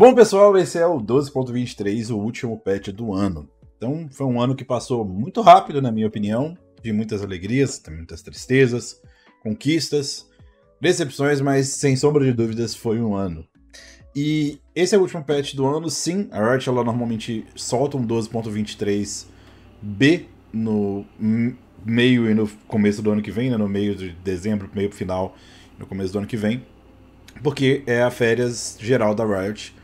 Bom, pessoal, esse é o 12.23, o último patch do ano. Então, foi um ano que passou muito rápido, na minha opinião, de muitas alegrias, muitas tristezas, conquistas, decepções, mas sem sombra de dúvidas foi um ano. E esse é o último patch do ano, sim. A Riot ela normalmente solta um 12.23B no meio e no começo do ano que vem, né? no meio de dezembro, meio final, no começo do ano que vem, porque é a férias geral da Riot.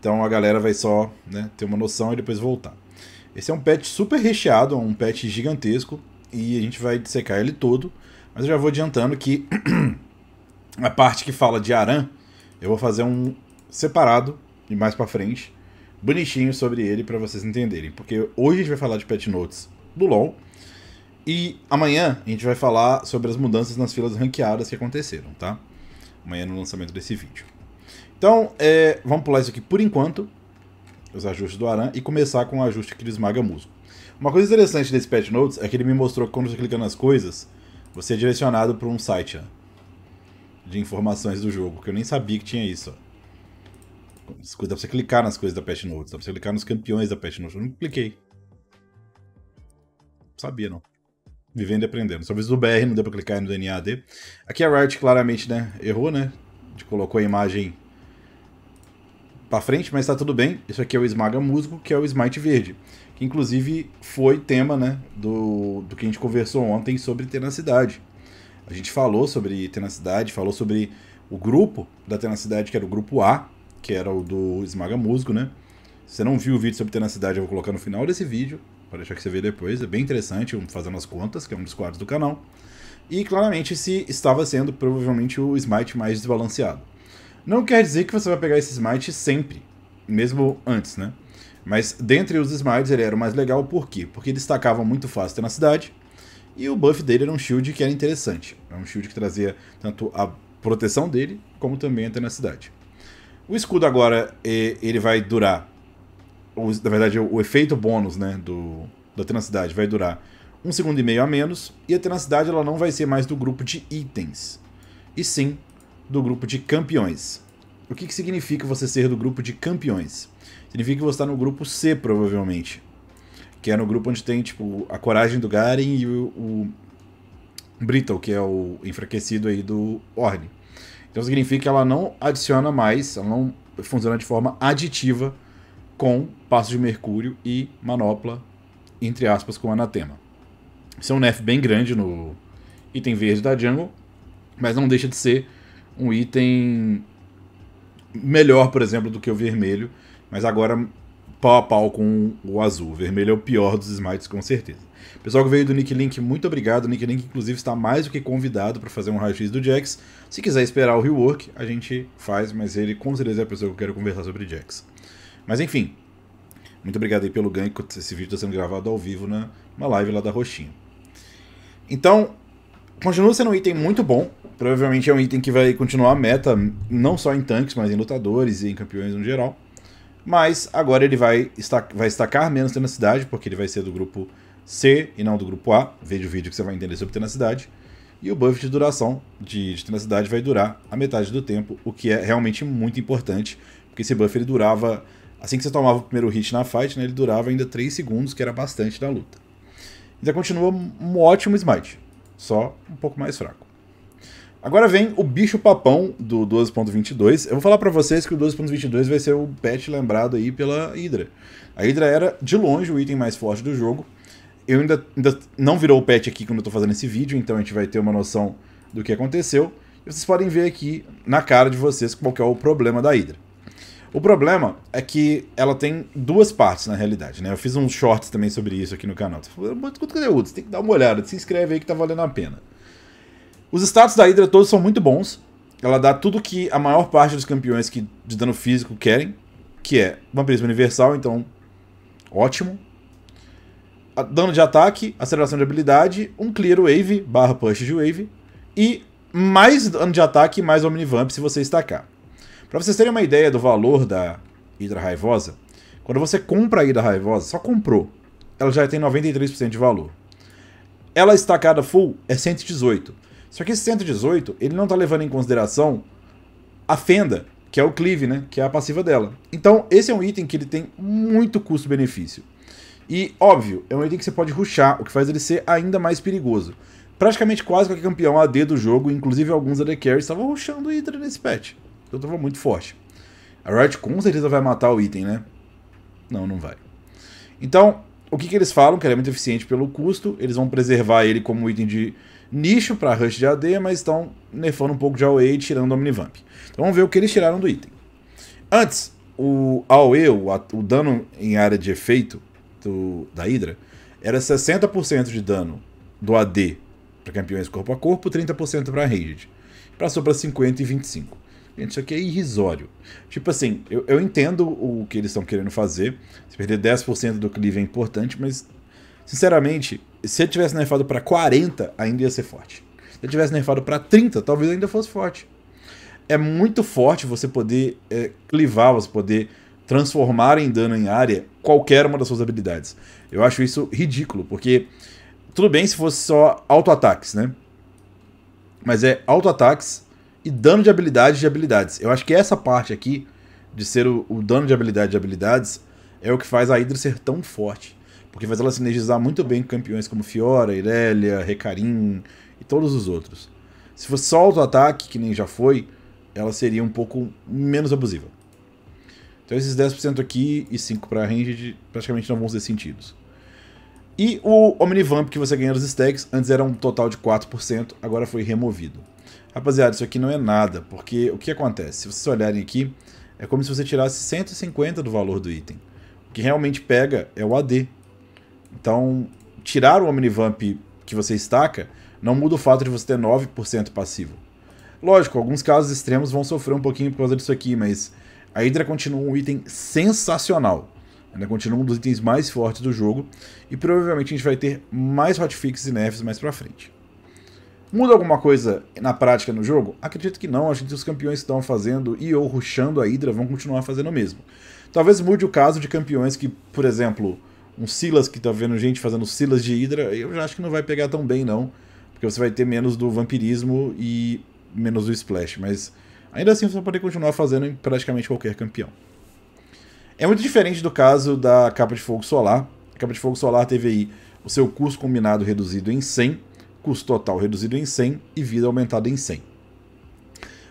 Então a galera vai só né, ter uma noção e depois voltar. Esse é um pet super recheado, um pet gigantesco, e a gente vai secar ele todo. Mas eu já vou adiantando que a parte que fala de Aran, eu vou fazer um separado e mais para frente, bonitinho sobre ele para vocês entenderem, porque hoje a gente vai falar de pet notes do LoL e amanhã a gente vai falar sobre as mudanças nas filas ranqueadas que aconteceram, tá? Amanhã no lançamento desse vídeo. Então, é, vamos pular isso aqui por enquanto, os ajustes do Aran, e começar com o ajuste que ele esmaga músculo. Uma coisa interessante desse Patch Notes é que ele me mostrou que quando você clica nas coisas, você é direcionado para um site ó, de informações do jogo, que eu nem sabia que tinha isso. Ó. Dá para você clicar nas coisas da Patch Notes, dá para você clicar nos campeões da Patch Notes. Eu não cliquei. sabia, não. Vivendo e aprendendo. Só do BR, não deu pra clicar no DNAD. Aqui a Riot claramente, né, errou, né? A gente colocou a imagem para frente, mas tá tudo bem. Isso aqui é o Esmaga Músico, que é o Smite Verde, que inclusive foi tema, né, do, do que a gente conversou ontem sobre tenacidade. A gente falou sobre tenacidade, falou sobre o grupo da tenacidade, que era o grupo A, que era o do Esmaga Músico, né? Se você não viu o vídeo sobre tenacidade, eu vou colocar no final desse vídeo, para deixar que você veja depois, é bem interessante, fazendo as contas, que é um dos quadros do canal. E claramente se estava sendo provavelmente o Smite mais desbalanceado. Não quer dizer que você vai pegar esse smite sempre, mesmo antes, né? Mas dentre os smites ele era o mais legal, por quê? Porque destacava muito fácil tenacidade, e o buff dele era um shield que era interessante. Era é um shield que trazia tanto a proteção dele, como também a tenacidade. O escudo agora, ele vai durar, na verdade o efeito bônus né, do, da tenacidade vai durar um segundo e meio a menos, e a tenacidade ela não vai ser mais do grupo de itens, e sim do grupo de campeões. O que, que significa você ser do grupo de campeões? Significa que você está no grupo C, provavelmente. Que é no grupo onde tem, tipo, a coragem do Garen e o, o Brittle, que é o enfraquecido aí do Orne. Então significa que ela não adiciona mais, ela não funciona de forma aditiva com Passo de Mercúrio e Manopla, entre aspas, com Anatema. Isso é um nerf bem grande no item verde da jungle, mas não deixa de ser um item melhor, por exemplo, do que o vermelho, mas agora pau a pau com o azul. O vermelho é o pior dos smites, com certeza. Pessoal que veio do Nick Link, muito obrigado. O Nick Link, inclusive, está mais do que convidado para fazer um raio-x do Jax. Se quiser esperar o rework, a gente faz, mas ele com certeza é a pessoa que eu quero conversar sobre Jax. Mas enfim, muito obrigado aí pelo ganho, esse vídeo está sendo gravado ao vivo na uma live lá da Roxinha. Então, continua sendo um item muito bom, Provavelmente é um item que vai continuar a meta, não só em tanques, mas em lutadores e em campeões no geral. Mas agora ele vai, estac vai estacar menos tenacidade, porque ele vai ser do grupo C e não do grupo A. Veja o vídeo que você vai entender sobre tenacidade. E o buff de duração de, de tenacidade vai durar a metade do tempo, o que é realmente muito importante, porque esse buff ele durava, assim que você tomava o primeiro hit na fight, né, ele durava ainda 3 segundos, que era bastante da luta. Ainda então, continua um ótimo smite, só um pouco mais fraco. Agora vem o bicho papão do 12.22. Eu vou falar para vocês que o 12.22 vai ser o pet lembrado aí pela Hydra. A Hydra era, de longe, o item mais forte do jogo. Eu ainda, ainda não virou o pet aqui quando eu tô fazendo esse vídeo, então a gente vai ter uma noção do que aconteceu. E vocês podem ver aqui na cara de vocês qual que é o problema da Hydra. O problema é que ela tem duas partes, na realidade, né? Eu fiz uns shorts também sobre isso aqui no canal. Tô falando muito conteúdo, você tem que dar uma olhada, se inscreve aí que tá valendo a pena. Os status da Hydra todos são muito bons. Ela dá tudo que a maior parte dos campeões que, de dano físico querem, que é vampirismo universal, então ótimo. A, dano de ataque, aceleração de habilidade, um clear wave, barra push de wave, e mais dano de ataque e mais omnivamp se você estacar. Para vocês terem uma ideia do valor da Hydra Raivosa, quando você compra a Hydra Raivosa, só comprou, ela já tem 93% de valor. Ela estacada full é 118%. Só que esse 118, ele não está levando em consideração a fenda, que é o cleave, né? Que é a passiva dela. Então, esse é um item que ele tem muito custo-benefício. E, óbvio, é um item que você pode ruxar, o que faz ele ser ainda mais perigoso. Praticamente quase qualquer campeão AD do jogo, inclusive alguns AD carries, estavam ruxando o item nesse patch. Então estava muito forte. A Riot com certeza vai matar o item, né? Não, não vai. Então, o que, que eles falam? Que ele é muito eficiente pelo custo, eles vão preservar ele como item de nicho para Rush de AD, mas estão nerfando um pouco de AoE e tirando o Omnivamp. Então vamos ver o que eles tiraram do item. Antes, o AoE, o, o dano em área de efeito do, da Hydra, era 60% de dano do AD para campeões corpo a corpo, 30% para Ranged. Passou para 50 e 25. Gente, isso aqui é irrisório. Tipo assim, eu, eu entendo o que eles estão querendo fazer. Se perder 10% do cleave é importante, mas Sinceramente, se ele tivesse nerfado para 40, ainda ia ser forte. Se ele tivesse nerfado para 30, talvez ainda fosse forte. É muito forte você poder é, clivar, você poder transformar em dano em área qualquer uma das suas habilidades. Eu acho isso ridículo, porque tudo bem se fosse só auto-ataques, né? Mas é auto-ataques e dano de habilidades de habilidades. Eu acho que essa parte aqui de ser o, o dano de habilidade de habilidades é o que faz a Hydra ser tão forte porque faz ela sinergizar muito bem com campeões como Fiora, Irelia, Recarim e todos os outros. Se fosse só auto-ataque, que nem já foi, ela seria um pouco menos abusiva. Então esses 10% aqui e 5 para range praticamente não vão ser sentidos. E o Omnivamp que você ganha nos stacks, antes era um total de 4%, agora foi removido. Rapaziada, isso aqui não é nada, porque o que acontece? Se vocês olharem aqui, é como se você tirasse 150 do valor do item. O que realmente pega é o AD, então, tirar o Omnivamp que você estaca não muda o fato de você ter 9% passivo. Lógico, alguns casos extremos vão sofrer um pouquinho por causa disso aqui, mas a Hydra continua um item sensacional. Ainda continua um dos itens mais fortes do jogo, e provavelmente a gente vai ter mais hotfixes e nerfs mais pra frente. Muda alguma coisa na prática no jogo? Acredito que não, acho que os campeões que estão fazendo e ou ruxando a Hydra vão continuar fazendo o mesmo. Talvez mude o caso de campeões que, por exemplo, um Silas que tá vendo gente fazendo Silas de Hydra, eu já acho que não vai pegar tão bem, não. Porque você vai ter menos do vampirismo e menos do splash. Mas ainda assim você vai poder continuar fazendo em praticamente qualquer campeão. É muito diferente do caso da capa de fogo solar. A capa de fogo solar teve aí o seu custo combinado reduzido em 100, custo total reduzido em 100 e vida aumentada em 100.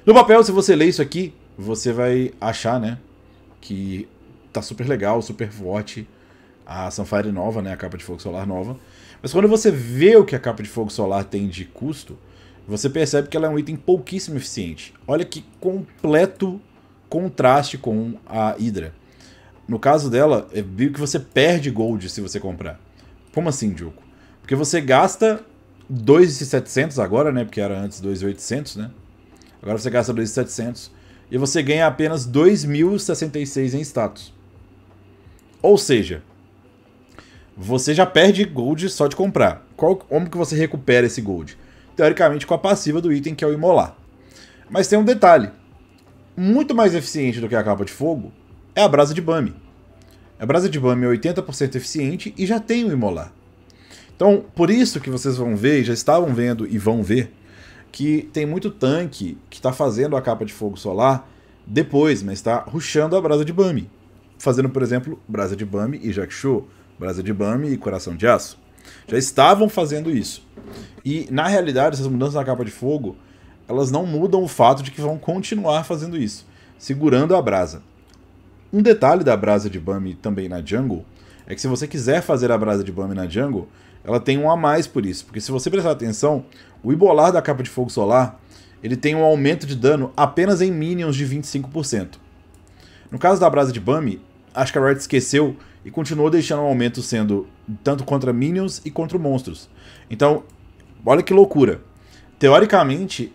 No papel, se você ler isso aqui, você vai achar, né, que tá super legal, super forte, a Sunfire nova, né, a capa de fogo solar nova. Mas quando você vê o que a capa de fogo solar tem de custo, você percebe que ela é um item pouquíssimo eficiente. Olha que completo contraste com a Hydra. No caso dela, é meio que você perde gold se você comprar. Como assim, Diogo? Porque você gasta 2.700 agora, né? Porque era antes 2.800, né? Agora você gasta 2.700 e você ganha apenas 2.066 em status. Ou seja, você já perde gold só de comprar. Qual, como que você recupera esse gold? Teoricamente com a passiva do item que é o imolar. Mas tem um detalhe. Muito mais eficiente do que a capa de fogo é a brasa de Bami. A brasa de Bami é 80% eficiente e já tem o imolar. Então, por isso que vocês vão ver, já estavam vendo e vão ver, que tem muito tanque que está fazendo a capa de fogo solar depois, mas está ruxando a brasa de Bami. Fazendo, por exemplo, brasa de Bami e jack show. Brasa de Bame e Coração de Aço. Já estavam fazendo isso. E, na realidade, essas mudanças na capa de fogo, elas não mudam o fato de que vão continuar fazendo isso, segurando a brasa. Um detalhe da brasa de Bami também na Jungle é que se você quiser fazer a brasa de Bami na Jungle, ela tem um a mais por isso, porque se você prestar atenção, o Ibolar da capa de fogo solar, ele tem um aumento de dano apenas em minions de 25%. No caso da brasa de Bami, acho que a Riot esqueceu e continuou deixando o aumento sendo tanto contra minions e contra monstros. Então, olha que loucura. Teoricamente,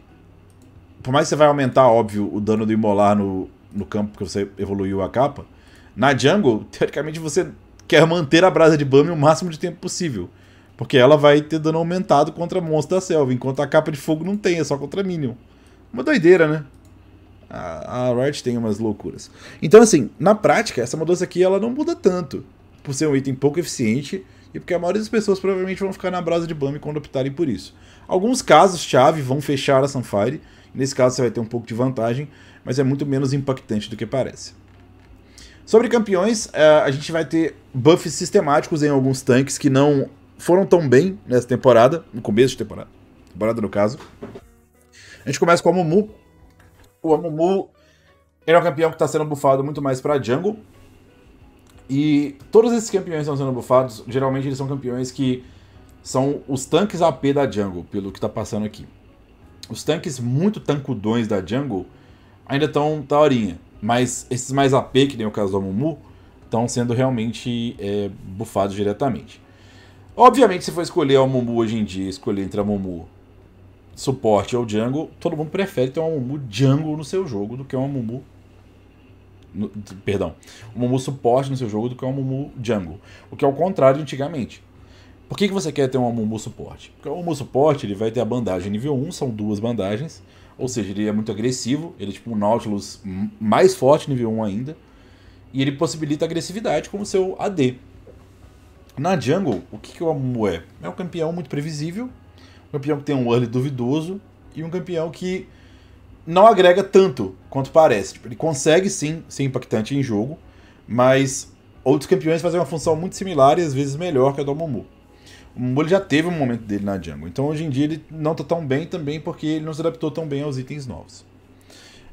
por mais que você vai aumentar, óbvio, o dano do imolar no, no campo porque você evoluiu a capa, na jungle, teoricamente você quer manter a brasa de Bami o máximo de tempo possível. Porque ela vai ter dano aumentado contra monstros da selva, enquanto a capa de fogo não tem, é só contra minion. Uma doideira, né? A, a Riot tem umas loucuras. Então, assim, na prática, essa mudança aqui ela não muda tanto. Por ser um item pouco eficiente e porque a maioria das pessoas provavelmente vão ficar na brasa de Bummy quando optarem por isso. Alguns casos-chave vão fechar a Sunfire. Nesse caso, você vai ter um pouco de vantagem, mas é muito menos impactante do que parece. Sobre campeões, é, a gente vai ter buffs sistemáticos em alguns tanques que não foram tão bem nessa temporada, no começo de temporada, temporada no caso. A gente começa com a Mumu, o Amumu ele é um campeão que está sendo bufado muito mais para jungle. E todos esses campeões que estão sendo bufados, geralmente eles são campeões que são os tanques AP da jungle, pelo que está passando aqui. Os tanques muito tancudões da jungle ainda estão taorinha, mas esses mais AP, que nem o caso do Amumu, estão sendo realmente é, bufados diretamente. Obviamente, se for escolher o Amumu hoje em dia, escolher entre a Amumu suporte ou Django, todo mundo prefere ter um Mumu Django no seu jogo do que um Mumu. No, perdão, um Mumu suporte no seu jogo do que um Mumu Django. O que é o contrário antigamente. Por que, que você quer ter um Mumu suporte? Porque o Mumu suporte ele vai ter a bandagem nível 1, são duas bandagens. Ou seja, ele é muito agressivo, ele é tipo um Nautilus mais forte nível 1 ainda. E ele possibilita agressividade como seu AD. Na jungle, o que, que o Amumu é? É um campeão muito previsível, campeão que tem um early duvidoso e um campeão que não agrega tanto quanto parece. Tipo, ele consegue sim ser impactante em jogo, mas outros campeões fazem uma função muito similar e às vezes melhor que a do Momu. O Momu já teve um momento dele na jungle, então hoje em dia ele não está tão bem também porque ele não se adaptou tão bem aos itens novos.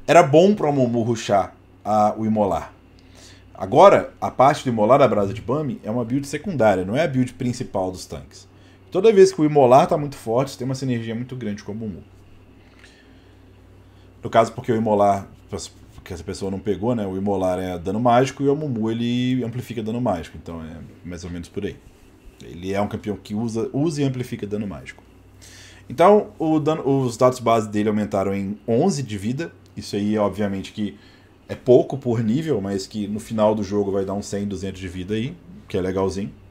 Era bom para o Momu ruxar a, o Imolar. Agora, a parte do Imolar da Brasa de Bami é uma build secundária, não é a build principal dos tanques. Toda vez que o imolar está muito forte, tem uma sinergia muito grande com o Bumu. No caso, porque o imolar, porque essa pessoa não pegou, né? O imolar é dano mágico e o Mumu ele amplifica dano mágico. Então é mais ou menos por aí. Ele é um campeão que usa, usa e amplifica dano mágico. Então, dano, os dados base dele aumentaram em 11 de vida. Isso aí, obviamente, que é pouco por nível, mas que no final do jogo vai dar uns 100, 200 de vida aí, que é legalzinho.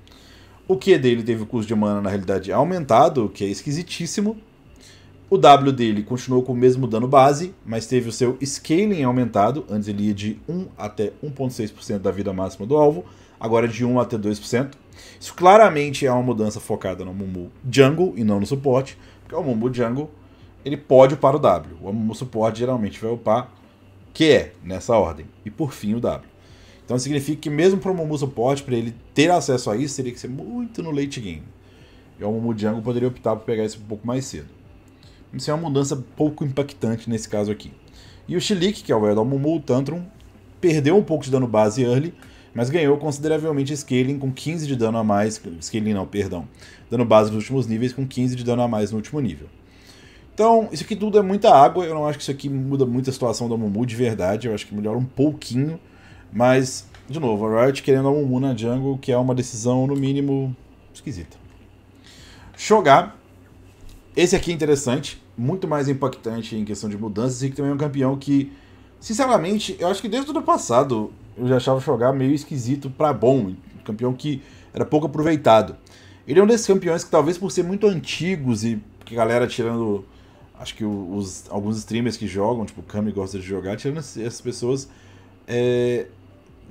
O Q dele teve o custo de mana, na realidade, aumentado, o que é esquisitíssimo. O W dele continuou com o mesmo dano base, mas teve o seu scaling aumentado. Antes ele ia de 1 até 1,6% da vida máxima do alvo, agora de 1 até 2%. Isso claramente é uma mudança focada no Mumu Jungle e não no suporte, porque o Mumu Jungle ele pode upar o W. O Mumu Suporte geralmente vai upar, que é nessa ordem. E por fim o W. Então significa que mesmo para o Momu suporte, para ele ter acesso a isso, teria que ser muito no late game. E o Momu Django poderia optar por pegar isso um pouco mais cedo. Isso é uma mudança pouco impactante nesse caso aqui. E o Shilik, que é o Eldon Momu, o Tantrum, perdeu um pouco de dano base early, mas ganhou consideravelmente scaling com 15 de dano a mais, scaling não, perdão, dano base nos últimos níveis com 15 de dano a mais no último nível. Então, isso aqui tudo é muita água, eu não acho que isso aqui muda muito a situação da Momu de verdade, eu acho que melhora um pouquinho, mas, de novo, a Riot querendo a Mumu na jungle, que é uma decisão, no mínimo, esquisita. Shogar. Esse aqui é interessante, muito mais impactante em questão de mudanças, e que também é um campeão que, sinceramente, eu acho que desde o ano passado eu já achava Shogar meio esquisito para bom. Um campeão que era pouco aproveitado. Ele é um desses campeões que talvez por ser muito antigos e que a galera tirando acho que os, alguns streamers que jogam, tipo, o Kami gosta de jogar, tirando essas pessoas, é,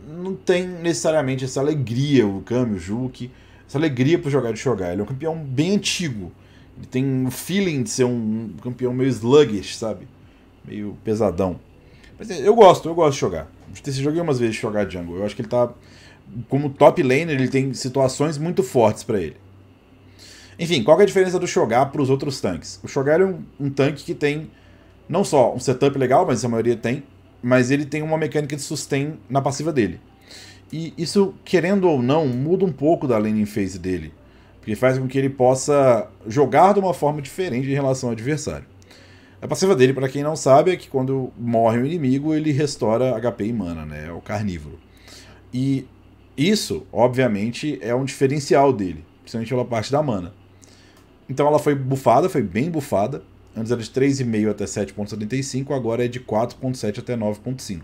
não tem necessariamente essa alegria, o Kami, o Juki, essa alegria para jogar de jogar. Ele é um campeão bem antigo. Ele tem um feeling de ser um campeão meio sluggish, sabe? Meio pesadão. Mas é, eu gosto, eu gosto de jogar. Eu joguei umas vezes de jogar jungle. Eu acho que ele tá. Como top laner, ele tem situações muito fortes para ele. Enfim, qual que é a diferença do Shogar para os outros tanques? O Shogar é um, um tanque que tem não só um setup legal, mas a maioria tem, mas ele tem uma mecânica de sustain na passiva dele. E isso, querendo ou não, muda um pouco da laning phase dele, porque faz com que ele possa jogar de uma forma diferente em relação ao adversário. A passiva dele, para quem não sabe, é que quando morre um inimigo, ele restaura HP e mana, né? É o carnívoro. E isso, obviamente, é um diferencial dele, principalmente pela parte da mana. Então ela foi bufada, foi bem bufada, Antes era de 3,5 até 7,75, agora é de 4,7 até 9,5.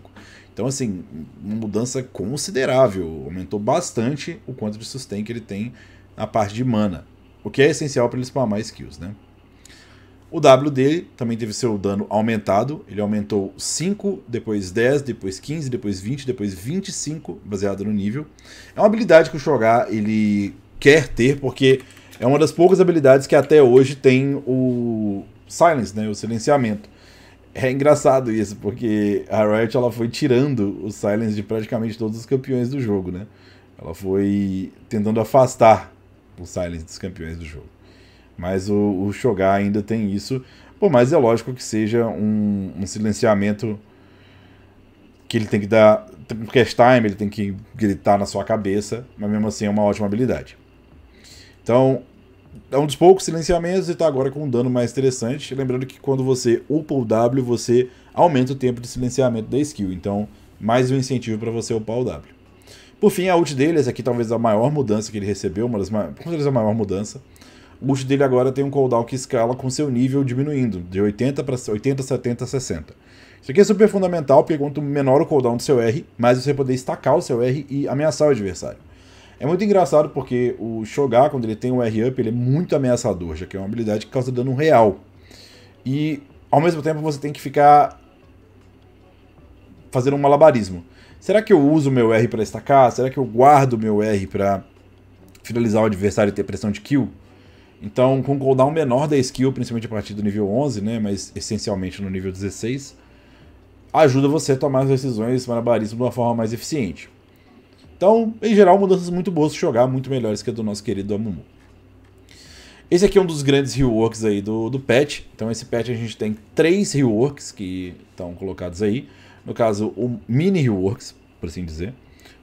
Então, assim, uma mudança considerável. Aumentou bastante o quanto de sustain que ele tem na parte de mana. O que é essencial para ele spamar kills né? O W dele também teve seu dano aumentado. Ele aumentou 5, depois 10, depois 15, depois 20, depois 25, baseado no nível. É uma habilidade que o Shogar ele quer ter, porque é uma das poucas habilidades que até hoje tem o, silence, né, o silenciamento. É engraçado isso, porque a Riot ela foi tirando o silence de praticamente todos os campeões do jogo, né? Ela foi tentando afastar o silence dos campeões do jogo. Mas o, o Shogar ainda tem isso. Por mais é lógico que seja um, um silenciamento que ele tem que dar tem cash é time, ele tem que gritar na sua cabeça, mas mesmo assim é uma ótima habilidade. Então, é um dos poucos silenciamentos e está agora com um dano mais interessante. Lembrando que quando você upa o W, você aumenta o tempo de silenciamento da skill. Então, mais um incentivo para você upar o W. Por fim, a ult dele, essa aqui talvez a maior mudança que ele recebeu, uma das maiores, com a maior mudança. O ult dele agora tem um cooldown que escala com seu nível diminuindo, de 80 para 80, 70, 60. Isso aqui é super fundamental, porque quanto menor o cooldown do seu R, mais você vai poder estacar o seu R e ameaçar o adversário. É muito engraçado porque o Shogar, quando ele tem o R-Up, ele é muito ameaçador, já que é uma habilidade que causa dano real. E, ao mesmo tempo, você tem que ficar fazendo um malabarismo. Será que eu uso meu R para estacar? Será que eu guardo meu R para finalizar o adversário e ter pressão de kill? Então, com um cooldown menor da skill, principalmente a partir do nível 11, né, mas essencialmente no nível 16, ajuda você a tomar as decisões e malabarismo de uma forma mais eficiente. Então, em geral, mudanças muito boas de jogar, muito melhores que a do nosso querido Amumu. Esse aqui é um dos grandes reworks aí do, do patch. Então, esse patch a gente tem três reworks que estão colocados aí. No caso, o mini reworks, por assim dizer.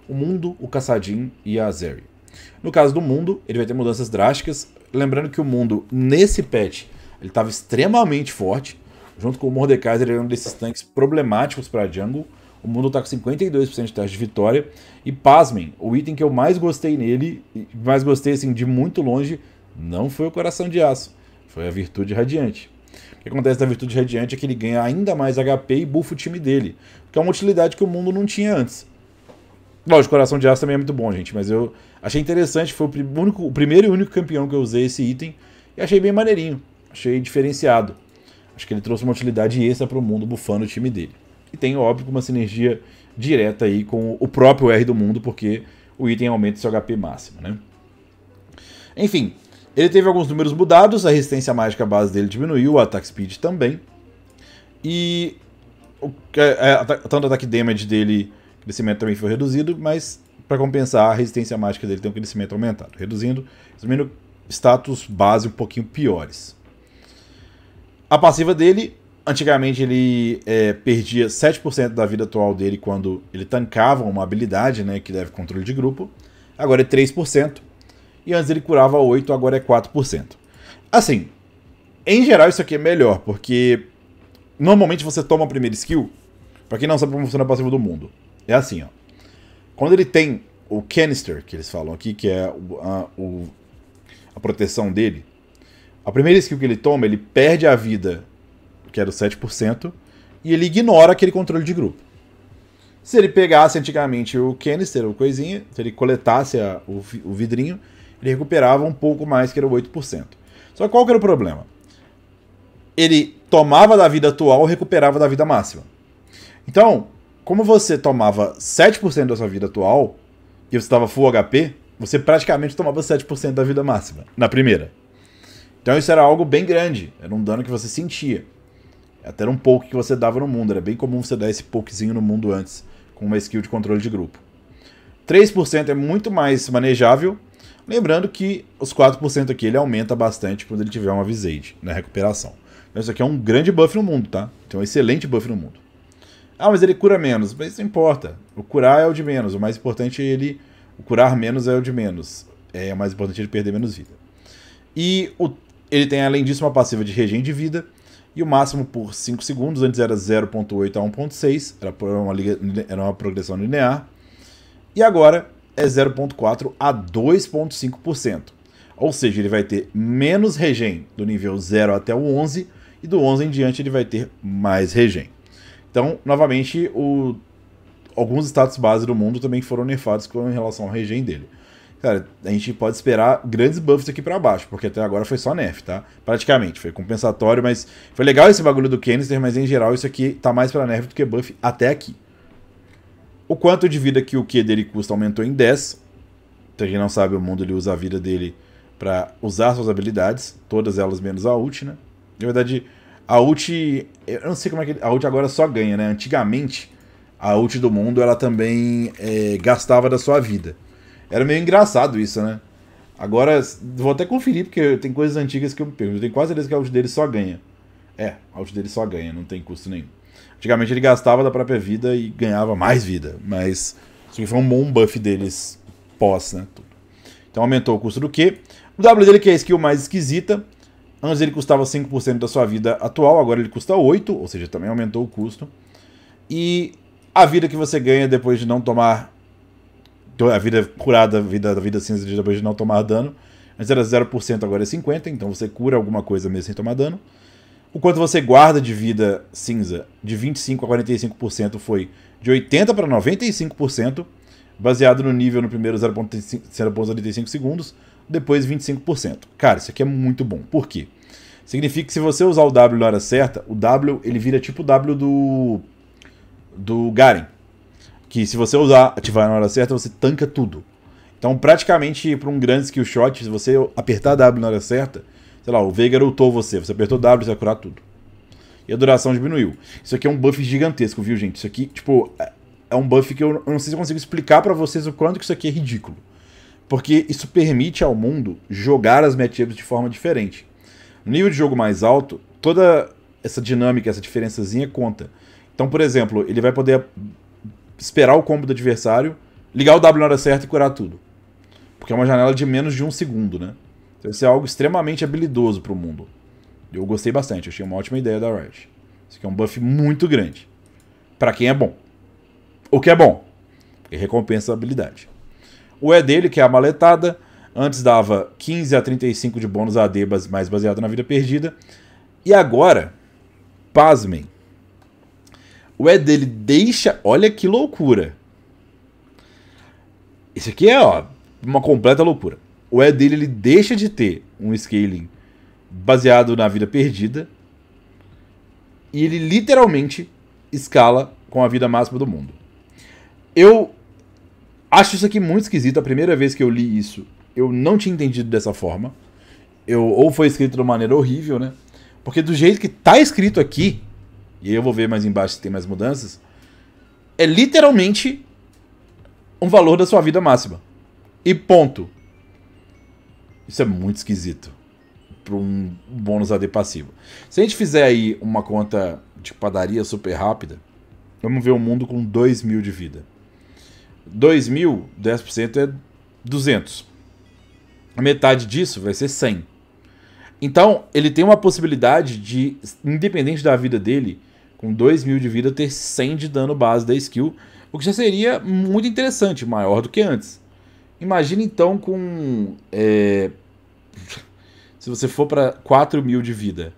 O Mundo, o Caçadin e a Azeri. No caso do Mundo, ele vai ter mudanças drásticas. Lembrando que o Mundo, nesse patch, ele estava extremamente forte. Junto com o Mordekaiser, ele era um desses tanques problemáticos para jungle. O mundo está com 52% de taxa de vitória. E pasmem, o item que eu mais gostei nele, mais gostei assim de muito longe, não foi o coração de aço, foi a virtude radiante. O que acontece da virtude radiante é que ele ganha ainda mais HP e bufa o time dele, que é uma utilidade que o mundo não tinha antes. Lógico, coração de aço também é muito bom, gente, mas eu achei interessante, foi o, único, o primeiro e único campeão que eu usei esse item e achei bem maneirinho, achei diferenciado. Acho que ele trouxe uma utilidade extra para o mundo bufando o time dele. E tem, óbvio, uma sinergia direta aí com o próprio R do mundo, porque o item aumenta seu HP máximo, né? Enfim, ele teve alguns números mudados, a resistência mágica base dele diminuiu, o attack speed também. E o, é, é, tanto o damage dele, o crescimento também foi reduzido, mas para compensar, a resistência mágica dele tem um crescimento aumentado, reduzindo, resumindo, status base um pouquinho piores. A passiva dele Antigamente ele é, perdia 7% da vida atual dele quando ele tancava uma habilidade, né, que deve controle de grupo. Agora é 3%. E antes ele curava 8, agora é 4%. Assim, em geral isso aqui é melhor, porque normalmente você toma a primeira skill, para quem não sabe como funciona a passiva do mundo. É assim, ó. Quando ele tem o canister, que eles falam aqui, que é a, a proteção dele, a primeira skill que ele toma, ele perde a vida que era o 7%, e ele ignora aquele controle de grupo. Se ele pegasse antigamente o canister, o coisinha, se ele coletasse a, o, o, vidrinho, ele recuperava um pouco mais, que era o 8%. Só que qual que era o problema? Ele tomava da vida atual recuperava da vida máxima. Então, como você tomava 7% da sua vida atual e você estava full HP, você praticamente tomava 7% da vida máxima na primeira. Então isso era algo bem grande, era um dano que você sentia. Até era um poke que você dava no mundo, era bem comum você dar esse pokezinho no mundo antes, com uma skill de controle de grupo. 3% é muito mais manejável, lembrando que os 4% aqui ele aumenta bastante quando ele tiver uma visage na recuperação. Então isso aqui é um grande buff no mundo, tá? Então um excelente buff no mundo. Ah, mas ele cura menos. Mas isso não importa. O curar é o de menos. O mais importante é ele. O curar menos é o de menos. É o mais importante é ele perder menos vida. E o... ele tem, além disso, uma passiva de regen de vida e o máximo por 5 segundos, antes era 0.8 a 1.6, era uma, era uma progressão linear, e agora é 0.4 a 2.5%. Ou seja, ele vai ter menos regen do nível 0 até o 11, e do 11 em diante ele vai ter mais regen. Então, novamente, o... alguns status base do mundo também foram nerfados com relação ao regen dele cara, a gente pode esperar grandes buffs aqui para baixo, porque até agora foi só nerf, tá? Praticamente, foi compensatório, mas foi legal esse bagulho do Canister, mas em geral isso aqui tá mais para nerf do que buff até aqui. O quanto de vida que o Q dele custa aumentou em 10. Pra quem não sabe, o mundo ele usa a vida dele para usar suas habilidades, todas elas menos a ult, né? Na verdade, a ult, eu não sei como é que a ult agora só ganha, né? Antigamente, a ult do mundo ela também é, gastava da sua vida. Era meio engraçado isso, né? Agora, vou até conferir, porque tem coisas antigas que eu me pergunto. tem quase certeza que a ult dele só ganha. É, a ult dele só ganha, não tem custo nenhum. Antigamente ele gastava da própria vida e ganhava mais vida, mas isso aqui foi um bom buff deles pós, né? Tudo. Então aumentou o custo do quê? O W dele que é a skill mais esquisita. Antes ele custava 5% da sua vida atual, agora ele custa 8%, ou seja, também aumentou o custo. E a vida que você ganha depois de não tomar a vida curada, a vida, a vida cinza de depois de não tomar dano. Antes era 0%, agora é 50%, então você cura alguma coisa mesmo sem tomar dano. O quanto você guarda de vida cinza de 25% a 45% foi de 80% para 95%, baseado no nível no primeiro 0,85 segundos, depois 25%. Cara, isso aqui é muito bom. Por quê? Significa que se você usar o W na hora certa, o W ele vira tipo o W do, do Garen. Que se você usar, ativar na hora certa, você tanca tudo. Então, praticamente, para um grande skill shot, se você apertar W na hora certa, sei lá, o Veigar ultou você, você apertou W, você vai curar tudo. E a duração diminuiu. Isso aqui é um buff gigantesco, viu, gente? Isso aqui, tipo, é, é um buff que eu não sei se eu consigo explicar para vocês o quanto que isso aqui é ridículo. Porque isso permite ao mundo jogar as matchups de forma diferente. No nível de jogo mais alto, toda essa dinâmica, essa diferençazinha conta. Então, por exemplo, ele vai poder esperar o combo do adversário, ligar o W na hora certa e curar tudo. Porque é uma janela de menos de um segundo, né? Então isso é algo extremamente habilidoso pro mundo. Eu gostei bastante, achei uma ótima ideia da Riot. Isso aqui é um buff muito grande. para quem é bom. O que é bom. Porque recompensa a habilidade. O E dele, que é a maletada, antes dava 15 a 35 de bônus AD mais baseado na vida perdida. E agora, pasmem, o é dele deixa. Olha que loucura. Isso aqui é ó, uma completa loucura. O é dele ele deixa de ter um scaling baseado na vida perdida e ele literalmente escala com a vida máxima do mundo. Eu acho isso aqui muito esquisito. A primeira vez que eu li isso, eu não tinha entendido dessa forma. Eu, ou foi escrito de uma maneira horrível, né? Porque do jeito que tá escrito aqui, e eu vou ver mais embaixo se tem mais mudanças, é literalmente um valor da sua vida máxima. E ponto. Isso é muito esquisito para um bônus AD passivo. Se a gente fizer aí uma conta de padaria super rápida, vamos ver o um mundo com 2 mil de vida. 2 mil, 10% é 200. A metade disso vai ser 100. Então, ele tem uma possibilidade de, independente da vida dele, com 2 mil de vida, ter 100 de dano base da skill, o que já seria muito interessante, maior do que antes. Imagina então com. É... Se você for para 4 mil de vida,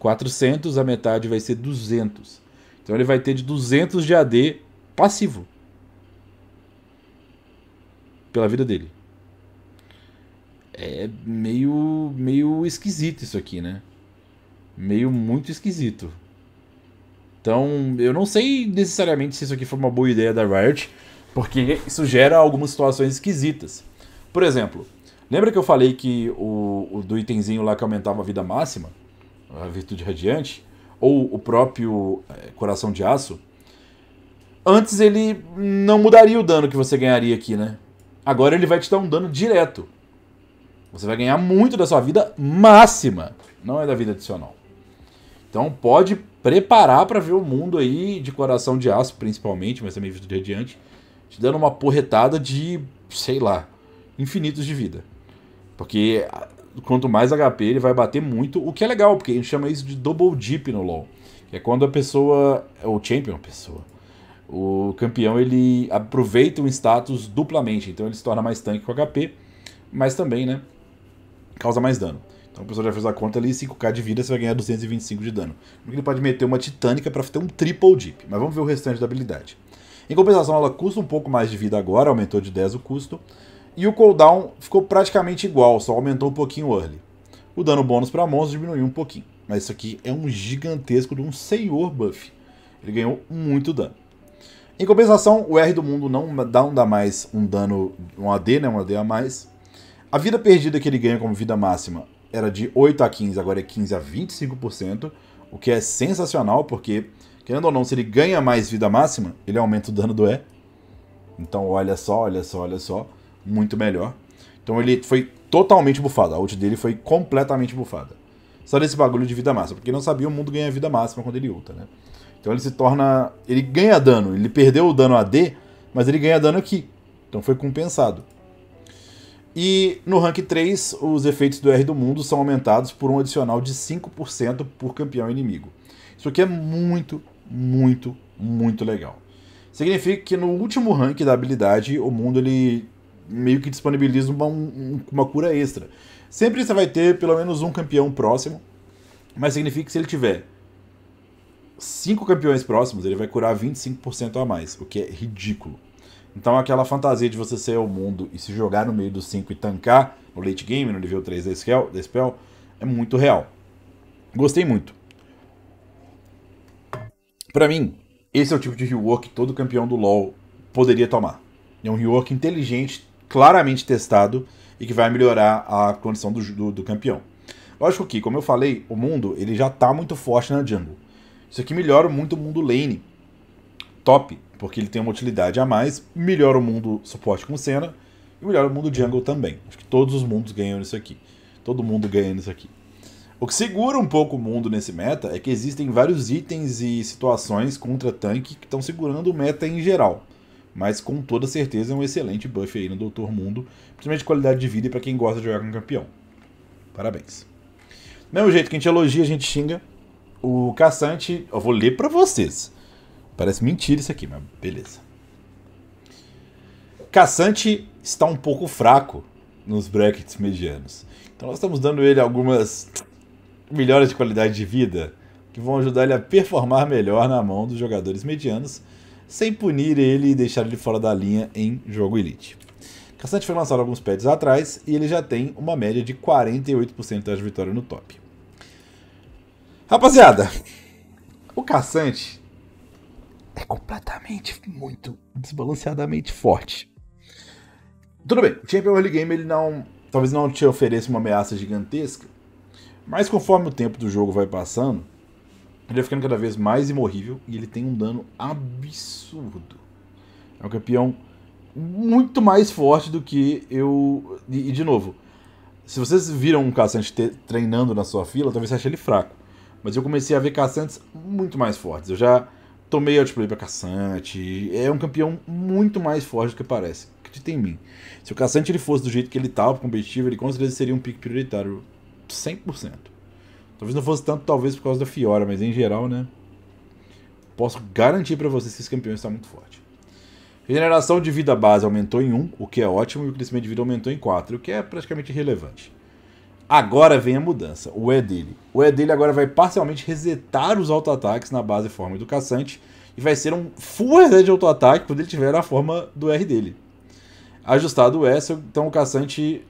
400, a metade vai ser 200. Então ele vai ter de 200 de AD passivo. Pela vida dele. É meio, meio esquisito isso aqui, né? Meio muito esquisito. Então, eu não sei necessariamente se isso aqui foi uma boa ideia da Riot, porque isso gera algumas situações esquisitas. Por exemplo, lembra que eu falei que o, o do itemzinho lá que aumentava a vida máxima, a virtude radiante, ou o próprio é, coração de aço? Antes ele não mudaria o dano que você ganharia aqui, né? Agora ele vai te dar um dano direto. Você vai ganhar muito da sua vida máxima, não é da vida adicional. Então pode preparar para ver o mundo aí de coração de aço, principalmente, mas também visto de adiante, te dando uma porretada de, sei lá, infinitos de vida. Porque ah, quanto mais HP ele vai bater muito, o que é legal, porque a gente chama isso de double dip no LoL. Que é quando a pessoa, é o champion, pessoa, o campeão, ele aproveita um status duplamente. Então ele se torna mais tanque com HP, mas também, né, causa mais dano. Então o pessoal já fez a conta ali, 5k de vida, você vai ganhar 225 de dano. Ele pode meter uma titânica para ter um triple dip, mas vamos ver o restante da habilidade. Em compensação, ela custa um pouco mais de vida agora, aumentou de 10 o custo. E o cooldown ficou praticamente igual, só aumentou um pouquinho o early. O dano bônus para monstros diminuiu um pouquinho. Mas isso aqui é um gigantesco de um senhor buff. Ele ganhou muito dano. Em compensação, o R do mundo não dá, um dá mais um dano, um AD, né? Um AD a mais. A vida perdida que ele ganha como vida máxima era de 8 a 15, agora é 15 a 25%, o que é sensacional, porque, querendo ou não, se ele ganha mais vida máxima, ele aumenta o dano do E. Então, olha só, olha só, olha só, muito melhor. Então ele foi totalmente bufado, a ult dele foi completamente bufada. Só desse bagulho de vida máxima, porque não sabia o mundo ganha vida máxima quando ele ulta, né? Então ele se torna... ele ganha dano, ele perdeu o dano AD, mas ele ganha dano aqui. Então foi compensado. E no rank 3, os efeitos do R do mundo são aumentados por um adicional de 5% por campeão inimigo. Isso aqui é muito, muito, muito legal. Significa que no último rank da habilidade, o mundo ele meio que disponibiliza uma, uma cura extra. Sempre você vai ter pelo menos um campeão próximo, mas significa que se ele tiver cinco campeões próximos, ele vai curar 25% a mais, o que é ridículo. Então aquela fantasia de você ser o mundo e se jogar no meio dos cinco e tancar no late game, no nível 3 da spell, spell é muito real. Gostei muito. Para mim, esse é o tipo de rework que todo campeão do LoL poderia tomar. É um rework inteligente, claramente testado e que vai melhorar a condição do, do, do campeão. Lógico que, como eu falei, o mundo ele já está muito forte na jungle. Isso aqui melhora muito o mundo lane, top, porque ele tem uma utilidade a mais, melhora o mundo suporte com Senna e melhora o mundo jungle também. Acho que todos os mundos ganham nisso aqui. Todo mundo ganha nisso aqui. O que segura um pouco o mundo nesse meta é que existem vários itens e situações contra tanque que estão segurando o meta em geral. Mas com toda certeza é um excelente buff aí no Doutor Mundo, principalmente de qualidade de vida e para quem gosta de jogar com campeão. Parabéns. Do mesmo jeito que a gente elogia, a gente xinga. O caçante, eu vou ler para vocês. Parece mentira isso aqui, mas beleza. Caçante está um pouco fraco nos brackets medianos. Então nós estamos dando ele algumas melhores de qualidade de vida que vão ajudar ele a performar melhor na mão dos jogadores medianos, sem punir ele e deixar ele fora da linha em jogo elite. Caçante foi lançado alguns pads atrás e ele já tem uma média de 48% das vitórias no top. Rapaziada, o Caçante é completamente, muito desbalanceadamente forte. Tudo bem, o Champion Early Game ele não, talvez não te ofereça uma ameaça gigantesca, mas conforme o tempo do jogo vai passando, ele vai ficando cada vez mais imorrível e ele tem um dano absurdo. É um campeão muito mais forte do que eu. E, de novo, se vocês viram um caçante treinando na sua fila, talvez você ache ele fraco. Mas eu comecei a ver caçantes muito mais fortes. Eu já Tomei out play pra Caçante. É um campeão muito mais forte do que parece. Acredita em mim. Se o Caçante ele fosse do jeito que ele tava, tá, competitivo, ele com certeza seria um pick prioritário. 100%. Talvez não fosse tanto, talvez, por causa da Fiora, mas em geral, né? Posso garantir para vocês que esse campeão está muito forte. Regeneração de vida base aumentou em 1, o que é ótimo, e o crescimento de vida aumentou em 4, o que é praticamente irrelevante. Agora vem a mudança, o E dele. O E dele agora vai parcialmente resetar os auto-ataques na base forma do caçante e vai ser um full reset de auto-ataque quando ele tiver a forma do R dele. Ajustado o E, então o caçante...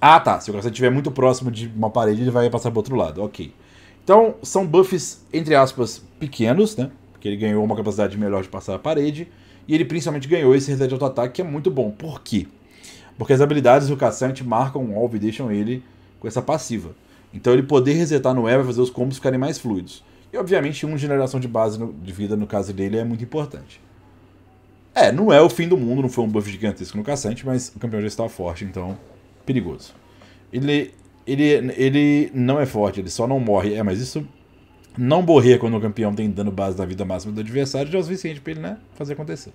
Ah tá, se o caçante estiver muito próximo de uma parede ele vai passar para outro lado, ok. Então são buffs, entre aspas, pequenos, né? Porque ele ganhou uma capacidade melhor de passar a parede e ele principalmente ganhou esse reset de auto-ataque, que é muito bom. Por quê? Porque as habilidades do caçante marcam o alvo e deixam ele com essa passiva. Então ele poder resetar no E vai fazer os combos ficarem mais fluidos. E obviamente uma geração de base no, de vida no caso dele é muito importante. É, não é o fim do mundo, não foi um buff gigantesco no caçante, mas o campeão já estava forte, então perigoso. Ele, ele, ele não é forte, ele só não morre. É, mas isso não morrer quando o campeão tem dano base da vida máxima do adversário já é o suficiente pra ele, né, fazer acontecer.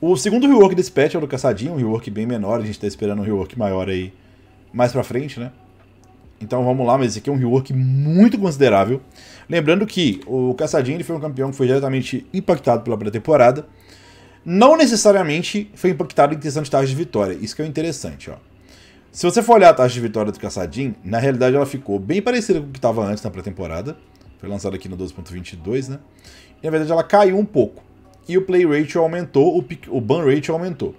O segundo rework desse patch é o do Caçadinho, um rework bem menor, a gente tá esperando um rework maior aí mais pra frente, né. Então vamos lá, mas esse aqui é um rework muito considerável. Lembrando que o Caçadinho ele foi um campeão que foi diretamente impactado pela pré-temporada. Não necessariamente foi impactado em questão de taxa de vitória, isso que é interessante, ó. Se você for olhar a taxa de vitória do Caçadin, na realidade ela ficou bem parecida com o que estava antes na pré-temporada. Foi lançada aqui no 12.22, né? E na verdade ela caiu um pouco. E o play rate aumentou, o, pick, o ban rate aumentou.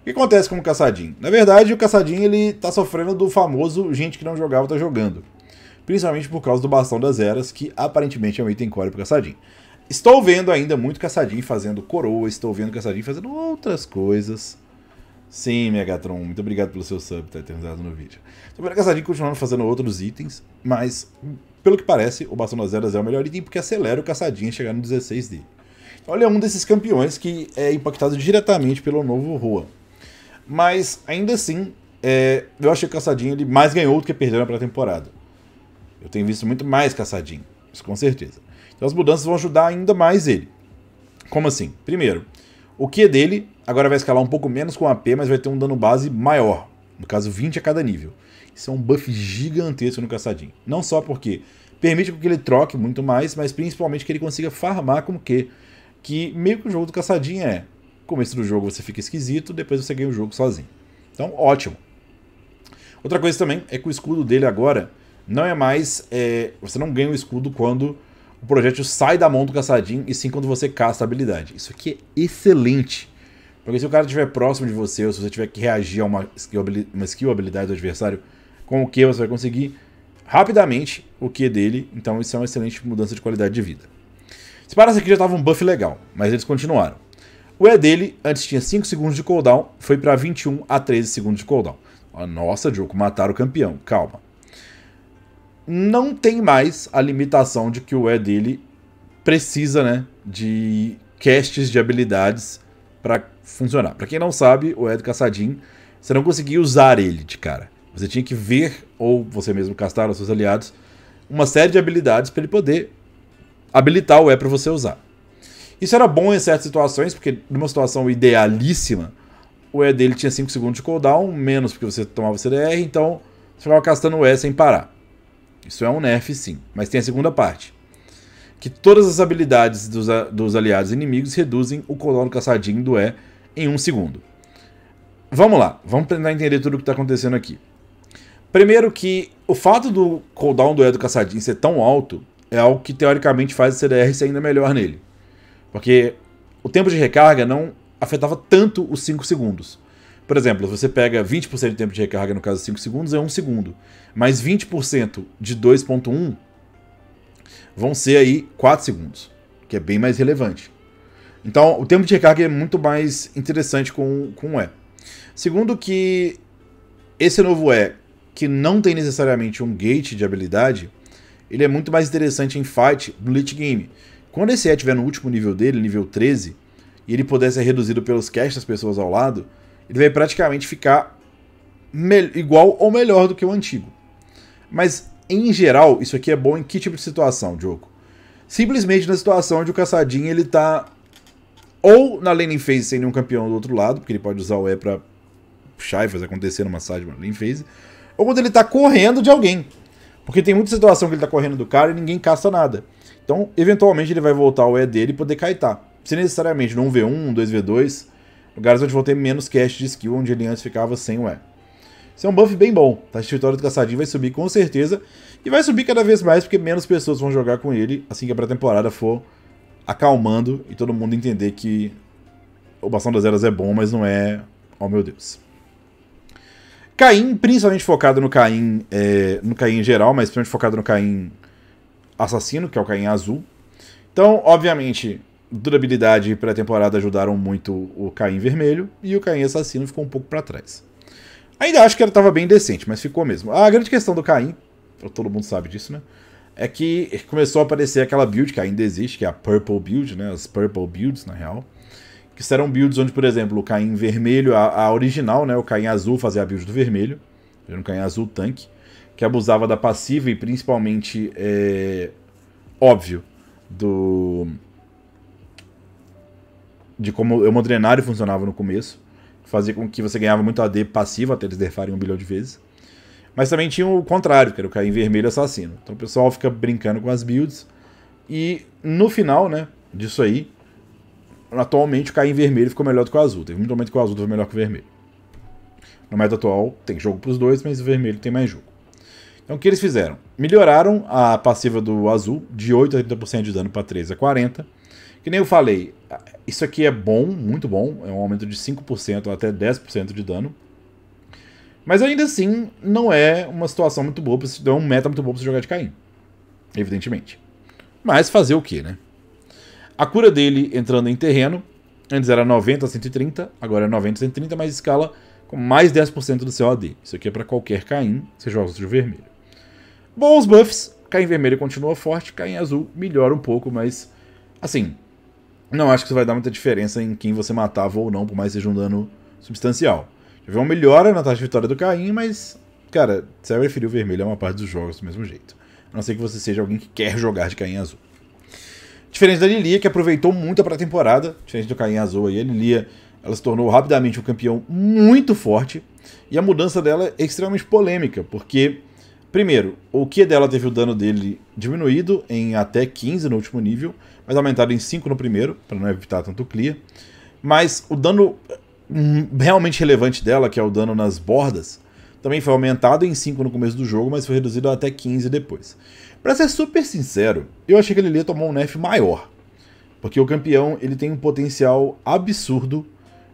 O que acontece com o Caçadin? Na verdade, o Caçadin ele tá sofrendo do famoso gente que não jogava tá jogando. Principalmente por causa do Bastão das Eras, que aparentemente é um item core pro Caçadin. Estou vendo ainda muito Caçadin fazendo coroa, estou vendo Caçadin fazendo outras coisas. Sim, Megatron, muito obrigado pelo seu sub, tá eternizado no vídeo. Tô vendo casadinho continuando fazendo outros itens, mas, pelo que parece, o Bastão das Eras é o melhor item porque acelera o caçadinho a chegar no 16 dele. Olha ele é um desses campeões que é impactado diretamente pelo novo Roa. Mas, ainda assim, é, eu achei que o Caçadinho ele mais ganhou do que perdeu na pré-temporada. Eu tenho visto muito mais Caçadinho, isso com certeza. Então as mudanças vão ajudar ainda mais ele. Como assim? Primeiro, o Q é dele agora vai escalar um pouco menos com AP, mas vai ter um dano base maior. No caso, 20 a cada nível. Isso é um buff gigantesco no caçadinho. Não só porque permite que ele troque muito mais, mas principalmente que ele consiga farmar com o Q. Que meio que o jogo do caçadinho é... Começo do jogo você fica esquisito, depois você ganha o jogo sozinho. Então, ótimo. Outra coisa também é que o escudo dele agora não é mais... É, você não ganha o escudo quando o projétil sai da mão do caçadinho e sim quando você caça a habilidade. Isso aqui é excelente. Porque se o cara estiver próximo de você, ou se você tiver que reagir a uma skill, uma skill habilidade do adversário, com o que você vai conseguir rapidamente o que dele. Então isso é uma excelente mudança de qualidade de vida. Se parece aqui já estava um buff legal, mas eles continuaram. O E dele, antes tinha 5 segundos de cooldown, foi para 21 a 13 segundos de cooldown. Nossa, Joko, mataram o campeão, calma não tem mais a limitação de que o E dele precisa, né, de casts de habilidades para funcionar. Para quem não sabe, o E do Caçadinho você não conseguia usar ele de cara. Você tinha que ver, ou você mesmo castar, os seus aliados, uma série de habilidades para ele poder habilitar o E para você usar. Isso era bom em certas situações, porque numa situação idealíssima, o E dele tinha 5 segundos de cooldown, menos porque você tomava CDR, então você ficava castando o E sem parar. Isso é um nerf, sim. Mas tem a segunda parte. Que todas as habilidades dos, dos aliados inimigos reduzem o colono caçadinho do E em um segundo. Vamos lá, vamos tentar entender tudo o que está acontecendo aqui. Primeiro que o fato do cooldown do E do caçadinho ser tão alto é algo que teoricamente faz o CDR ser ainda melhor nele. Porque o tempo de recarga não afetava tanto os 5 segundos. Por exemplo, você pega 20% de tempo de recarga, no caso 5 segundos, é 1 segundo. Mas 20% de 2.1 vão ser aí 4 segundos, que é bem mais relevante. Então, o tempo de recarga é muito mais interessante com, com o E. Segundo que esse novo E, que não tem necessariamente um gate de habilidade, ele é muito mais interessante em fight do late game. Quando esse E estiver no último nível dele, nível 13, e ele puder ser reduzido pelos cash das pessoas ao lado, ele vai praticamente ficar igual ou melhor do que o antigo. Mas, em geral, isso aqui é bom em que tipo de situação, Diogo? Simplesmente na situação onde o caçadinho ele tá ou na lane phase sem nenhum campeão do outro lado, porque ele pode usar o E pra puxar e fazer acontecer numa side na lane phase, ou quando ele tá correndo de alguém. Porque tem muita situação que ele tá correndo do cara e ninguém caça nada. Então, eventualmente, ele vai voltar o E dele e poder kaitar. Se necessariamente num V1, um 2V2, Lugares onde vão ter menos cash de skill, onde ele antes ficava sem o E. Isso é um buff bem bom. Tá? A vitória do caçadinho vai subir com certeza. E vai subir cada vez mais, porque menos pessoas vão jogar com ele assim que a pré-temporada for acalmando e todo mundo entender que o Bastão das Eras é bom, mas não é... Oh, meu Deus. Caim, principalmente focado no Caim, é, no Caim em geral, mas principalmente focado no Caim assassino, que é o Caim azul. Então, obviamente, durabilidade e pré-temporada ajudaram muito o Caim Vermelho e o Caim Assassino ficou um pouco para trás. Ainda acho que ele estava bem decente, mas ficou mesmo. A grande questão do Caim, todo mundo sabe disso, né? É que começou a aparecer aquela build que ainda existe, que é a Purple Build, né? As Purple Builds, na real. Que serão builds onde, por exemplo, o Caim vermelho, a, a original, né? O Caim azul fazia a build do vermelho. Era um Caim azul tanque. Que abusava da passiva e principalmente, é... óbvio, do de como o Modrenário funcionava no começo. Fazia com que você ganhava muito AD passivo até eles derfarem um bilhão de vezes. Mas também tinha o contrário, que era o cair em vermelho assassino. Então o pessoal fica brincando com as builds. E no final, né, disso aí, atualmente o cair em vermelho ficou melhor do que o azul. Teve muito momento que o azul foi melhor que o vermelho. No meta atual tem jogo para os dois, mas o vermelho tem mais jogo. Então o que eles fizeram? Melhoraram a passiva do azul de 8 a 30% de dano para 13 a 40 que nem eu falei, isso aqui é bom, muito bom, é um aumento de 5% até 10% de dano. Mas ainda assim, não é uma situação muito boa, não é um meta muito bom pra você jogar de Caim. Evidentemente. Mas fazer o que, né? A cura dele entrando em terreno, antes era 90 a 130, agora é 90 a 130, mas escala com mais 10% do seu AD. Isso aqui é para qualquer Caim, você joga de vermelho. Bons buffs, Caim vermelho continua forte, Caim azul melhora um pouco, mas assim, não acho que isso vai dar muita diferença em quem você matava ou não, por mais que seja um dano substancial. Teve uma melhora na taxa de vitória do Caim, mas, cara, você vai preferir o vermelho é uma parte dos jogos do mesmo jeito. A não ser que você seja alguém que quer jogar de Caim Azul. Diferente da Lilia, que aproveitou muito a pré-temporada, diferente do Caim Azul aí, a Lilia ela se tornou rapidamente um campeão muito forte, e a mudança dela é extremamente polêmica, porque, primeiro, o Q é dela teve o dano dele diminuído em até 15 no último nível, mas aumentaram em 5 no primeiro, para não evitar tanto clear. Mas o dano hum, realmente relevante dela, que é o dano nas bordas, também foi aumentado em 5 no começo do jogo, mas foi reduzido até 15 depois. Para ser super sincero, eu achei que ele ia tomar um nerf maior, porque o campeão ele tem um potencial absurdo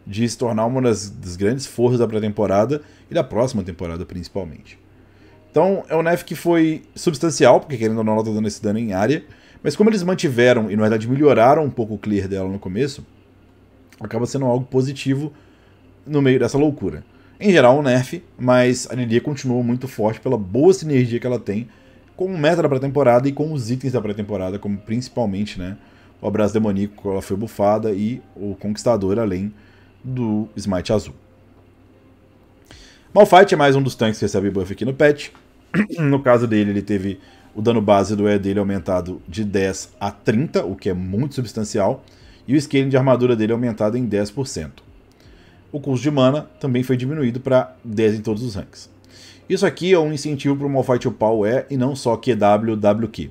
de se tornar uma das, das grandes forças da pré-temporada e da próxima temporada principalmente. Então é um nerf que foi substancial, porque querendo ou não ela tá dando esse dano em área, mas como eles mantiveram e, na verdade, melhoraram um pouco o clear dela no começo, acaba sendo algo positivo no meio dessa loucura. Em geral, um nerf, mas a Lilia continuou muito forte pela boa sinergia que ela tem com o meta da pré-temporada e com os itens da pré-temporada, como principalmente, né, o Abraço Demoníaco, ela foi bufada, e o Conquistador, além do Smite Azul. Malphite é mais um dos tanques que recebe buff aqui no patch. No caso dele, ele teve o dano base do E dele é aumentado de 10 a 30, o que é muito substancial, e o scaling de armadura dele é aumentado em 10%. O custo de mana também foi diminuído para 10 em todos os ranks. Isso aqui é um incentivo para o Malphite upar o E e não só QW, WQ.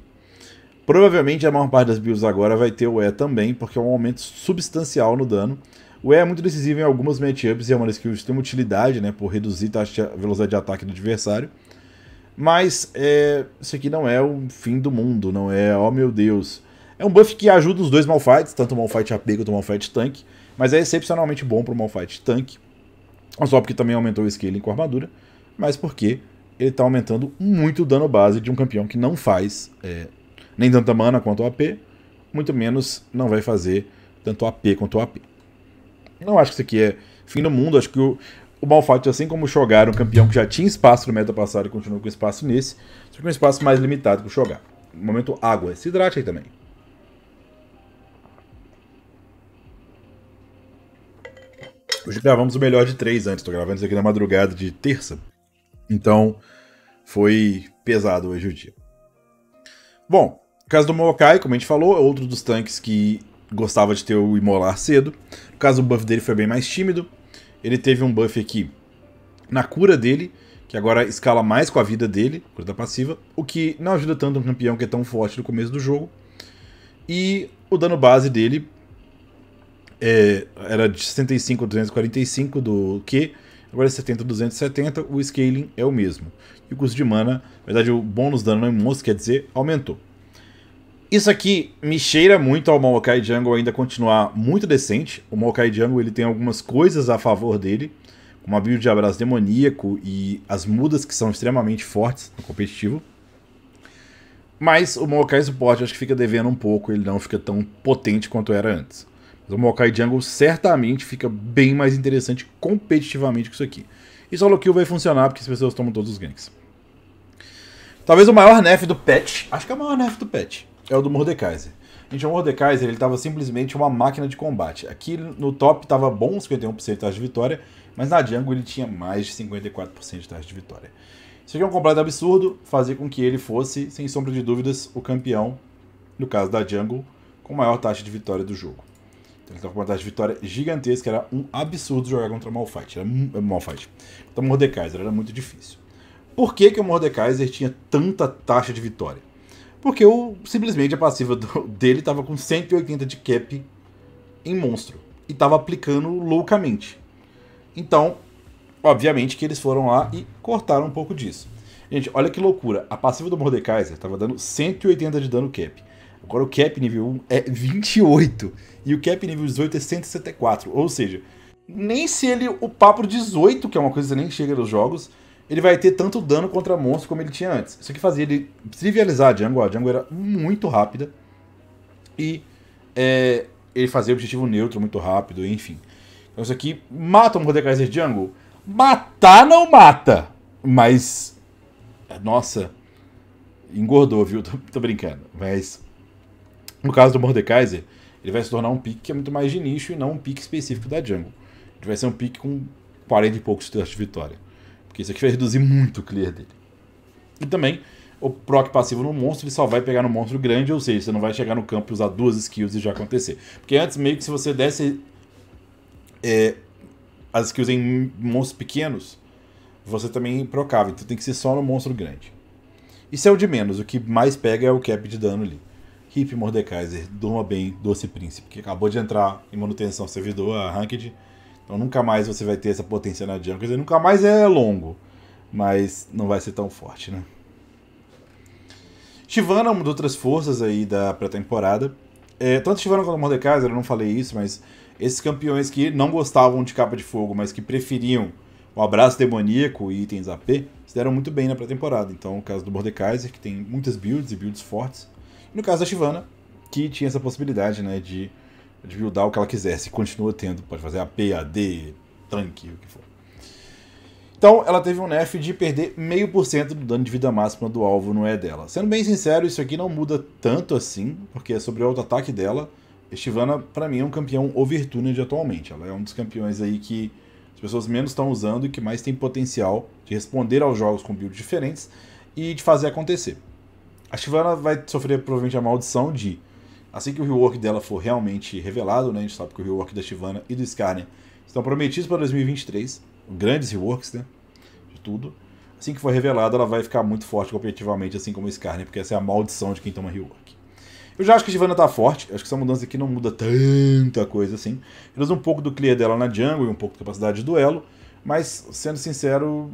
Provavelmente a maior parte das builds agora vai ter o E também, porque é um aumento substancial no dano. O E é muito decisivo em algumas matchups e é uma das que tem utilidade, né, por reduzir a velocidade de ataque do adversário mas é, isso aqui não é o fim do mundo, não é, oh meu Deus. É um buff que ajuda os dois Malfights, tanto o Malfight AP quanto o Malfight Tank, mas é excepcionalmente bom para o Malfight Tank, não só porque também aumentou o scaling com a armadura, mas porque ele está aumentando muito o dano base de um campeão que não faz é, nem tanta mana quanto o AP, muito menos não vai fazer tanto AP quanto o AP. Não acho que isso aqui é fim do mundo, acho que o, o Malfatti, assim como o Shogar, um campeão que já tinha espaço no meta passado e continuou com espaço nesse, só que um espaço mais limitado que o Shogar. No momento, água. Se hidrate aí também. Hoje gravamos o melhor de três antes. Estou gravando isso aqui na madrugada de terça. Então, foi pesado hoje o dia. Bom, o caso do mokai como a gente falou, é outro dos tanques que gostava de ter o Imolar cedo. No caso, o buff dele foi bem mais tímido ele teve um buff aqui na cura dele, que agora escala mais com a vida dele, cura da passiva, o que não ajuda tanto um campeão que é tão forte no começo do jogo. E o dano base dele é, era de 65 245 do Q, agora é 70 a 270, o scaling é o mesmo. E o custo de mana, na verdade o bônus dano não é moço, quer dizer, aumentou. Isso aqui me cheira muito ao Maokai Jungle ainda continuar muito decente. O Maokai Jungle ele tem algumas coisas a favor dele, como a build de abraço demoníaco e as mudas que são extremamente fortes no competitivo. Mas o Maokai Support acho que fica devendo um pouco, ele não fica tão potente quanto era antes. Mas o Maokai Jungle certamente fica bem mais interessante competitivamente que isso aqui. E solo kill vai funcionar porque as pessoas tomam todos os ganks. Talvez o maior nerf do patch, acho que é o maior nerf do patch, é o do Mordekaiser. Gente, o Mordekaiser ele estava simplesmente uma máquina de combate. Aqui no top estava bom, 51% de taxa de vitória, mas na jungle ele tinha mais de 54% de taxa de vitória. Isso aqui é um completo absurdo, fazer com que ele fosse, sem sombra de dúvidas, o campeão, no caso da jungle, com maior taxa de vitória do jogo. Então, ele estava tá com uma taxa de vitória gigantesca, era um absurdo jogar contra o Malphite. Era um, é, Malphite. Então o Mordekaiser, era muito difícil. Por que, que o Mordekaiser tinha tanta taxa de vitória? Porque o, simplesmente a passiva do, dele estava com 180 de cap em monstro. E estava aplicando loucamente. Então, obviamente que eles foram lá e cortaram um pouco disso. Gente, olha que loucura. A passiva do Mordekaiser estava dando 180 de dano cap. Agora o cap nível 1 é 28. E o cap nível 18 é 174. Ou seja, nem se ele upar pro 18, que é uma coisa que nem chega nos jogos, ele vai ter tanto dano contra monstros como ele tinha antes. Isso aqui fazia ele trivializar a Django. A Django era muito rápida. E é, ele fazia objetivo neutro muito rápido, enfim. Então isso aqui mata um Mordekaiser Django? Matar não mata. Mas. Nossa. Engordou, viu? Tô, tô brincando. Mas. No caso do Mordekaiser, ele vai se tornar um pique que é muito mais de nicho e não um pique específico da Django. Ele vai ser um pique com 40 e poucos de vitória. Porque isso aqui vai reduzir muito o clear dele. E também, o proc passivo no monstro, ele só vai pegar no monstro grande, ou seja, você não vai chegar no campo e usar duas skills e já acontecer. Porque antes, meio que se você desse é, as skills em monstros pequenos, você também procava. Então tem que ser só no monstro grande. Isso é o de menos. O que mais pega é o cap de dano ali. Hip Mordekaiser, durma bem, doce príncipe, que acabou de entrar em manutenção servidor, a Ranked. Então nunca mais você vai ter essa potência na jungle. Quer dizer, nunca mais é longo, mas não vai ser tão forte, né? Shivana é uma das outras forças aí da pré-temporada. É, tanto Shivana quanto Mordecai, eu não falei isso, mas esses campeões que não gostavam de capa de fogo, mas que preferiam o abraço demoníaco e itens AP, se deram muito bem na pré-temporada. Então, o caso do Mordekaiser, que tem muitas builds e builds fortes. E no caso da Shivana, que tinha essa possibilidade né, de de buildar o que ela quiser, se continua tendo, pode fazer a PAD, tanque, o que for. Então, ela teve um nerf de perder meio por cento do dano de vida máxima do alvo no E dela. Sendo bem sincero, isso aqui não muda tanto assim, porque é sobre o auto-ataque dela. Estivana, para mim, é um campeão overtuned atualmente. Ela é um dos campeões aí que as pessoas menos estão usando e que mais tem potencial de responder aos jogos com builds diferentes e de fazer acontecer. A Shyvana vai sofrer provavelmente a maldição de Assim que o rework dela for realmente revelado, né, a gente sabe que o rework da Shyvana e do Skarner estão prometidos para 2023, grandes reworks, né, de tudo. Assim que for revelado, ela vai ficar muito forte competitivamente, assim como o Skarner, porque essa é a maldição de quem toma rework. Eu já acho que a Shyvana tá forte, acho que essa mudança aqui não muda tanta coisa assim. menos um pouco do clear dela na jungle e um pouco da capacidade de duelo, mas, sendo sincero,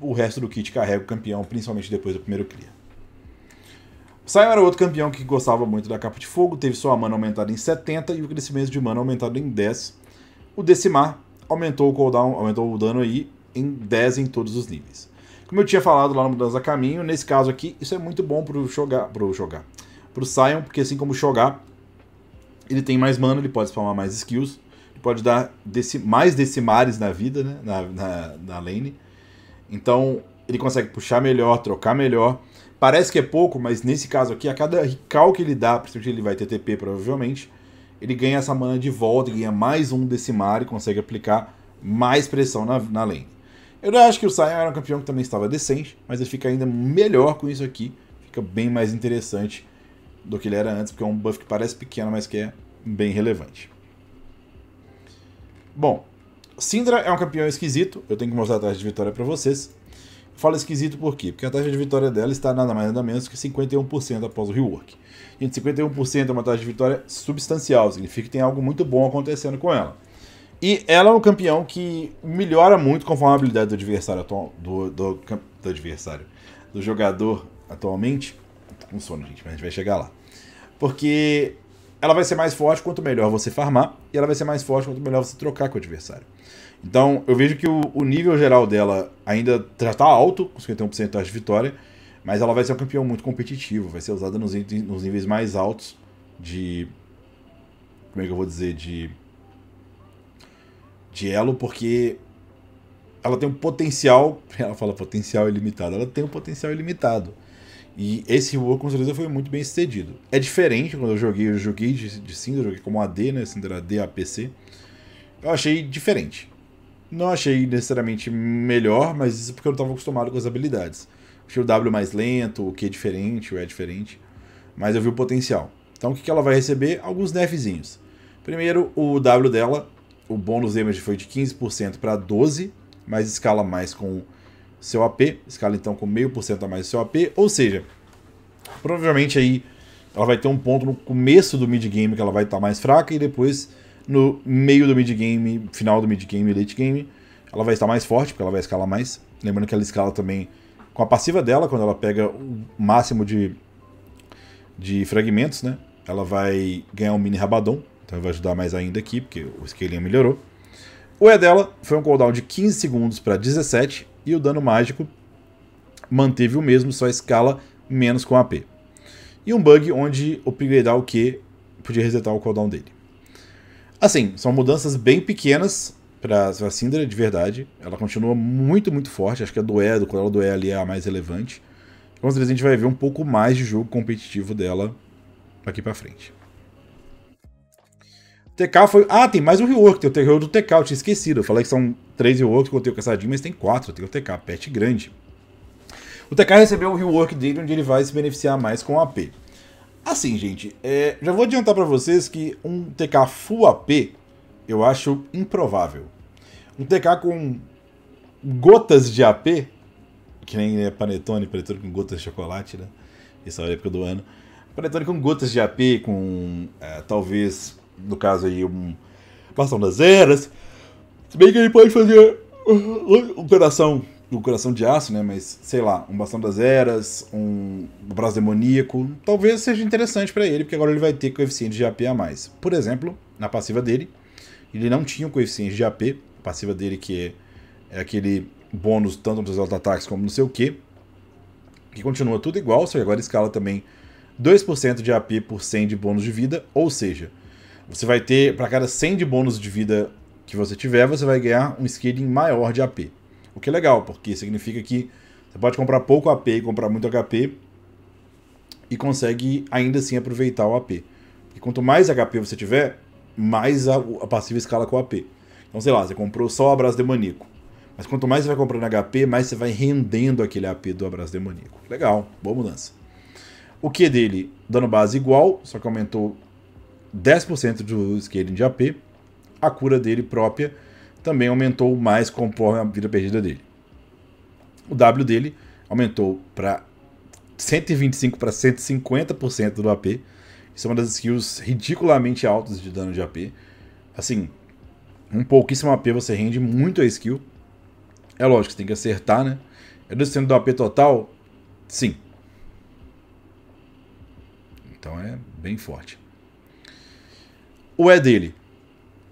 o resto do kit carrega o campeão, principalmente depois do primeiro clear. Sion era outro campeão que gostava muito da capa de fogo, teve sua mana aumentada em 70 e o crescimento de mana aumentado em 10. O Decimar aumentou o cooldown, aumentou o dano aí em 10 em todos os níveis. Como eu tinha falado lá no Mudança Caminho, nesse caso aqui, isso é muito bom pro jogar, pro jogar, pro Sion, porque assim como jogar, ele tem mais mana, ele pode spamar mais skills, ele pode dar deci mais decimares na vida, né, na, na, na lane. Então, ele consegue puxar melhor, trocar melhor, Parece que é pouco, mas nesse caso aqui, a cada recal que ele dá, principalmente ele vai ter TP provavelmente, ele ganha essa mana de volta, ganha mais um decimar e consegue aplicar mais pressão na, na lane. Eu acho que o Saiyan era um campeão que também estava decente, mas ele fica ainda melhor com isso aqui, fica bem mais interessante do que ele era antes, porque é um buff que parece pequeno, mas que é bem relevante. Bom, Syndra é um campeão esquisito, eu tenho que mostrar atrás de vitória para vocês, Fala esquisito por quê? Porque a taxa de vitória dela está nada mais nada menos que 51% após o rework. Gente, 51% é uma taxa de vitória substancial, significa que tem algo muito bom acontecendo com ela. E ela é um campeão que melhora muito conforme a habilidade do adversário atual, do, do, do adversário, do jogador atualmente. Tô com sono, gente, mas a gente vai chegar lá. Porque ela vai ser mais forte quanto melhor você farmar, e ela vai ser mais forte quanto melhor você trocar com o adversário. Então, eu vejo que o, o nível geral dela ainda já está alto, com 51% de taxa de vitória, mas ela vai ser um campeão muito competitivo, vai ser usada nos, nos níveis mais altos de. Como é que eu vou dizer? De. De elo, porque ela tem um potencial. Ela fala potencial ilimitado, ela tem um potencial ilimitado. E esse rework com certeza foi muito bem sucedido. É diferente quando eu joguei, eu joguei de, de eu joguei como AD, né? Cinder era AD, APC. Eu achei diferente. Não achei necessariamente melhor, mas isso porque eu não estava acostumado com as habilidades. Achei o W mais lento, o Q é diferente, o E é diferente. Mas eu vi o potencial. Então o que, que ela vai receber? Alguns nerfzinhos. Primeiro, o W dela, o bônus damage foi de 15% para 12%, mas escala mais com seu AP, escala então com 0,5% a mais seu AP, ou seja, provavelmente aí ela vai ter um ponto no começo do mid game que ela vai estar tá mais fraca e depois no meio do mid-game, final do mid-game, late-game. Ela vai estar mais forte, porque ela vai escalar mais. Lembrando que ela escala também com a passiva dela, quando ela pega o máximo de, de fragmentos, né? Ela vai ganhar um mini Rabadon, então vai ajudar mais ainda aqui, porque o scaling melhorou. O E dela foi um cooldown de 15 segundos para 17, e o dano mágico manteve o mesmo, só escala menos com AP. E um bug onde upgradear o Q podia resetar o cooldown dele. Assim, são mudanças bem pequenas pra, a Syndra, de verdade. Ela continua muito, muito forte. Acho que a doé quando ela doé ali, é a mais relevante. Com certeza a gente vai ver um pouco mais de jogo competitivo dela daqui pra frente. TK foi... Ah, tem mais um rework. Tem o rework do TK, eu tinha esquecido. Eu falei que são três reworks que eu tenho caçadinho, mas tem quatro. Tem o TK, pet grande. O TK recebeu o rework dele, onde ele vai se beneficiar mais com o AP. Assim, gente, é, já vou adiantar para vocês que um TK Full AP eu acho improvável. Um TK com gotas de AP, que nem é panetone, panetone com gotas de chocolate, né? Essa é a época do ano. Panetone com gotas de AP, com é, talvez, no caso aí, um Bastão das Eras. Se bem que ele pode fazer uh, operação do Coração de Aço, né? Mas, sei lá, um Bastão das Eras, um Braço Demoníaco. Talvez seja interessante para ele, porque agora ele vai ter coeficiente de AP a mais. Por exemplo, na passiva dele, ele não tinha o um coeficiente de AP. passiva dele que é, é aquele bônus tanto nos auto-ataques como não sei o que. Que continua tudo igual, só que agora escala também 2% de AP por 100 de bônus de vida. Ou seja, você vai ter, para cada 100 de bônus de vida que você tiver, você vai ganhar um scaling maior de AP. O que é legal, porque significa que você pode comprar pouco AP e comprar muito HP e consegue ainda assim aproveitar o AP. E quanto mais HP você tiver, mais a, a passiva escala com o AP. Então, sei lá, você comprou só o abraço demoníaco. Mas quanto mais você vai comprando HP, mais você vai rendendo aquele AP do abraço demoníaco. Legal, boa mudança. O Q dele, dano base igual, só que aumentou 10% do scaling de AP. A cura dele própria também aumentou mais conforme a vida perdida dele. O W dele aumentou para 125 para 150% do AP. Isso é uma das skills ridiculamente altas de dano de AP. Assim, um pouquíssimo AP você rende muito a skill. É lógico, você tem que acertar, né? É do do AP total? Sim. Então é bem forte. O E dele.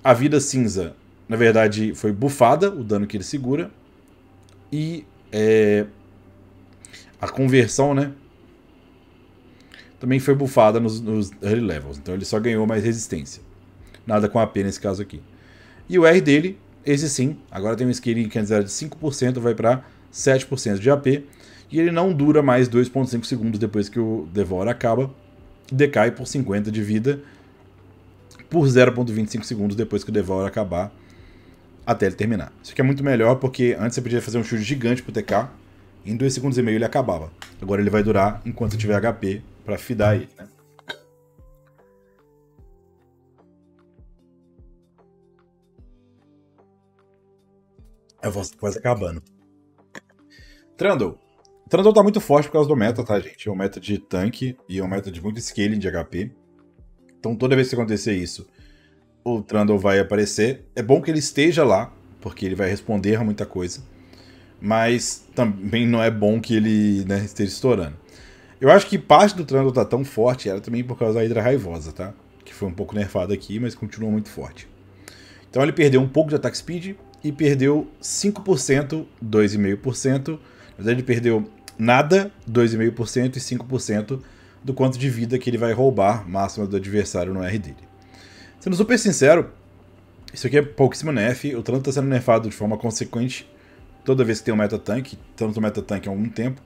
A vida cinza na verdade, foi bufada o dano que ele segura. E é, a conversão, né? Também foi bufada nos, nos early levels. Então ele só ganhou mais resistência. Nada com AP nesse caso aqui. E o R dele, esse sim, agora tem um scaling que antes era de 5%, vai para 7% de AP. E ele não dura mais 2,5 segundos depois que o Devora acaba. Decai por 50 de vida por 0,25 segundos depois que o Devour acabar até ele terminar. Isso aqui é muito melhor porque antes você podia fazer um chute gigante pro TK, em 2 segundos e meio ele acabava. Agora ele vai durar enquanto tiver HP para fidar ele, né? É a voz quase acabando. Trundle. Trundle tá muito forte por causa do meta, tá, gente? É um meta de tanque e é um meta de muito scaling de HP. Então toda vez que acontecer isso, o Trundle vai aparecer. É bom que ele esteja lá, porque ele vai responder a muita coisa. Mas também não é bom que ele né, esteja estourando. Eu acho que parte do Trundle tá tão forte, era também por causa da Hidra Raivosa, tá? Que foi um pouco nerfada aqui, mas continua muito forte. Então ele perdeu um pouco de ataque speed e perdeu 5%, 2,5%. Na verdade, ele perdeu nada, 2,5% e 5% do quanto de vida que ele vai roubar máxima do adversário no R dele. Sendo super sincero, isso aqui é pouquíssimo nerf, o trando está sendo nerfado de forma consequente toda vez que tem um meta tank, tanto um meta tank há algum tempo,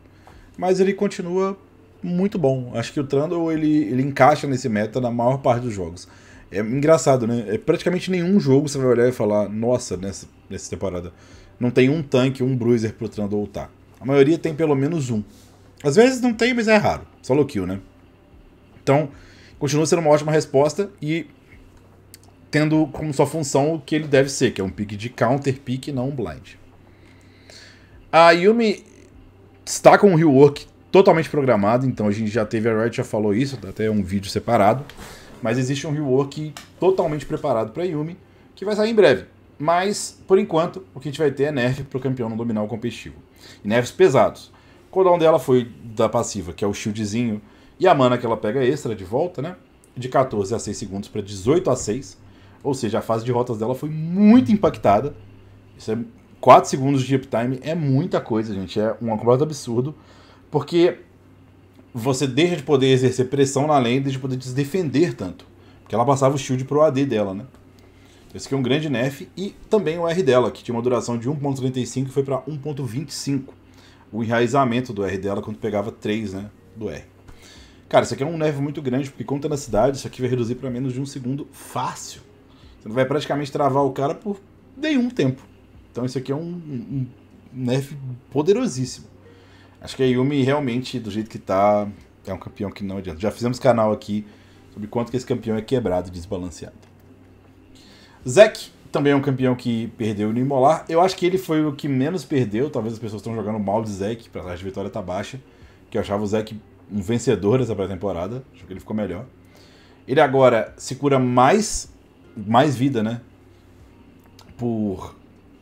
mas ele continua muito bom. Acho que o Trundle ele, ele encaixa nesse meta na maior parte dos jogos. É engraçado, né? É praticamente nenhum jogo você vai olhar e falar, nossa, nessa, nessa temporada. Não tem um tanque, um bruiser pro Trundle ultar. A maioria tem pelo menos um. Às vezes não tem, mas é raro. Só low kill, né? Então, continua sendo uma ótima resposta e tendo como sua função o que ele deve ser, que é um pick de counter pick, não um blind. A Yumi está com um rework totalmente programado, então a gente já teve, a Riot já falou isso, até um vídeo separado, mas existe um rework totalmente preparado para Yumi, que vai sair em breve. Mas, por enquanto, o que a gente vai ter é nerf para o campeão no dominar o competitivo. E nerfs pesados. O cooldown dela foi da passiva, que é o shieldzinho, e a mana que ela pega extra de volta, né? De 14 a 6 segundos para 18 a 6 ou seja, a fase de rotas dela foi muito impactada. Isso é 4 segundos de uptime é muita coisa, gente. É um completo absurdo. Porque você deixa de poder exercer pressão na lane, deixa de poder se defender tanto. Porque ela passava o shield pro AD dela, né? Esse aqui é um grande nerf. E também o R dela, que tinha uma duração de 1.35 e foi para 1.25. O enraizamento do R dela quando pegava 3, né? Do R. Cara, isso aqui é um nerf muito grande, porque com tenacidade isso aqui vai reduzir para menos de um segundo fácil. Você vai praticamente travar o cara por nenhum tempo. Então isso aqui é um, um, nerf poderosíssimo. Acho que a Yumi realmente, do jeito que tá, é um campeão que não adianta. Já fizemos canal aqui sobre quanto que esse campeão é quebrado e desbalanceado. Zek também é um campeão que perdeu no Imolar. Eu acho que ele foi o que menos perdeu. Talvez as pessoas estão jogando mal de Zek, pra taxa de vitória tá baixa. Que eu achava o Zek um vencedor nessa pré-temporada. Acho que ele ficou melhor. Ele agora se cura mais mais vida, né? Por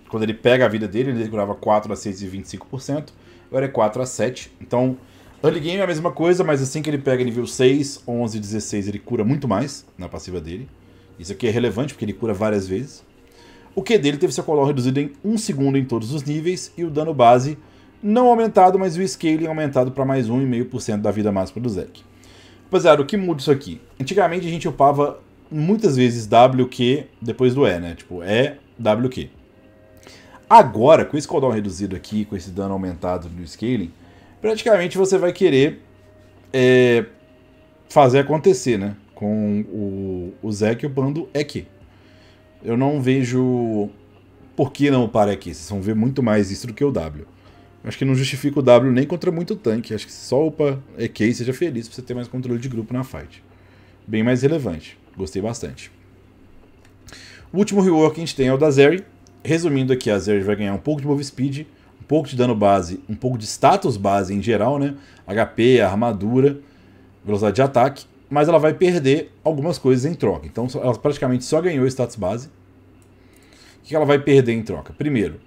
quando ele pega a vida dele, ele curava 4 a 6 e 25%, agora é 4 a 7. Então, early game é a mesma coisa, mas assim que ele pega nível 6, 11 16, ele cura muito mais na passiva dele. Isso aqui é relevante porque ele cura várias vezes. O Q dele teve seu color reduzido em 1 segundo em todos os níveis e o dano base não aumentado, mas o scaling aumentado para mais 1,5% da vida máxima do Zek. Rapaziada, o que muda isso aqui? Antigamente a gente upava muitas vezes WQ depois do E, né? Tipo, E, WQ. Agora, com esse cooldown reduzido aqui, com esse dano aumentado no scaling, praticamente você vai querer é, fazer acontecer, né? Com o, o Zek e o bando que Eu não vejo por que não para aqui. Vocês vão ver muito mais isso do que o W. Acho que não justifica o W nem contra muito tanque. Acho que só upa EQ e seja feliz pra você ter mais controle de grupo na fight. Bem mais relevante. Gostei bastante. O último rework que a gente tem é o da Zeri. Resumindo aqui, a Zeri vai ganhar um pouco de move speed, um pouco de dano base, um pouco de status base em geral, né? HP, armadura, velocidade de ataque, mas ela vai perder algumas coisas em troca. Então ela praticamente só ganhou status base. O que ela vai perder em troca? Primeiro,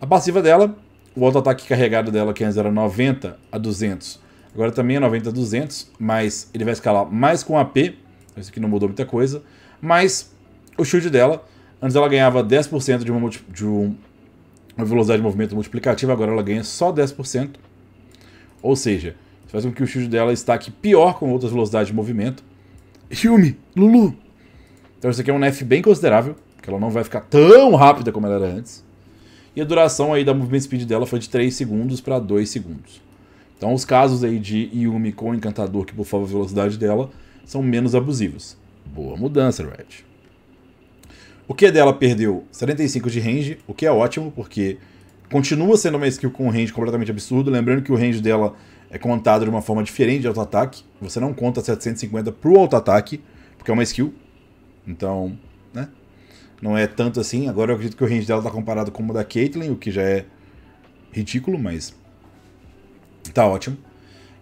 a passiva dela, o auto-ataque carregado dela que antes era 90 a 200, agora também é 90 a 200, mas ele vai escalar mais com AP, isso aqui não mudou muita coisa. Mas o shield dela, antes ela ganhava 10% de, uma, de um, uma velocidade de movimento multiplicativa, agora ela ganha só 10%. Ou seja, isso faz com que o shield dela estaque pior com outras velocidades de movimento. Yumi, Lulu. Então isso aqui é um nerf bem considerável, porque ela não vai ficar tão rápida como ela era antes. E a duração aí da movement speed dela foi de 3 segundos para 2 segundos. Então os casos aí de Yumi com o Encantador que bufava a velocidade dela são menos abusivos. Boa mudança, Red. O Q dela perdeu 75 de range, o que é ótimo, porque continua sendo uma skill com range completamente absurdo. Lembrando que o range dela é contado de uma forma diferente de auto-ataque. Você não conta 750 pro auto-ataque, porque é uma skill. Então, né? Não é tanto assim. Agora eu acredito que o range dela tá comparado com o da Caitlyn, o que já é ridículo, mas tá ótimo.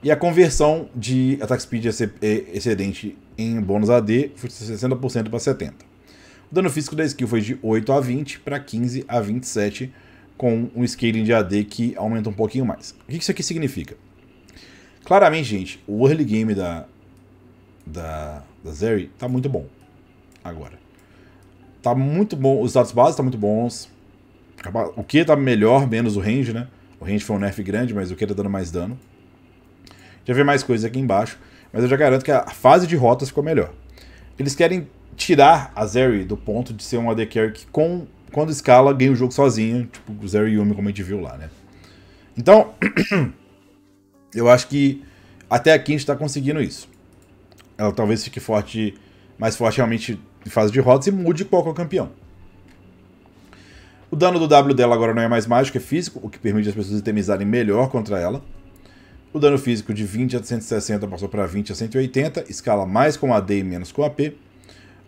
E a conversão de attack speed é, excedente em bônus AD foi de 60% para 70%. O dano físico da skill foi de 8 a 20 para 15 a 27, com um scaling de AD que aumenta um pouquinho mais. O que isso aqui significa? Claramente, gente, o early game da, da, da Zeri tá muito bom agora. Tá muito bom, os dados básicos tá muito bons. O Q tá melhor, menos o range, né? O range foi um nerf grande, mas o Q tá dando mais dano já ver mais coisas aqui embaixo, mas eu já garanto que a fase de rotas ficou melhor. Eles querem tirar a Zeri do ponto de ser um AD Carry que com, quando escala ganha o jogo sozinho, tipo o Zeri Yumi como a gente viu lá, né? Então, eu acho que até aqui a gente está conseguindo isso. Ela talvez fique forte, mais forte realmente em fase de rotas e mude qual é o campeão. O dano do W dela agora não é mais mágico, é físico, o que permite as pessoas itemizarem melhor contra ela. O dano físico de 20 a 160 passou para 20 a 180, escala mais com AD e menos com AP.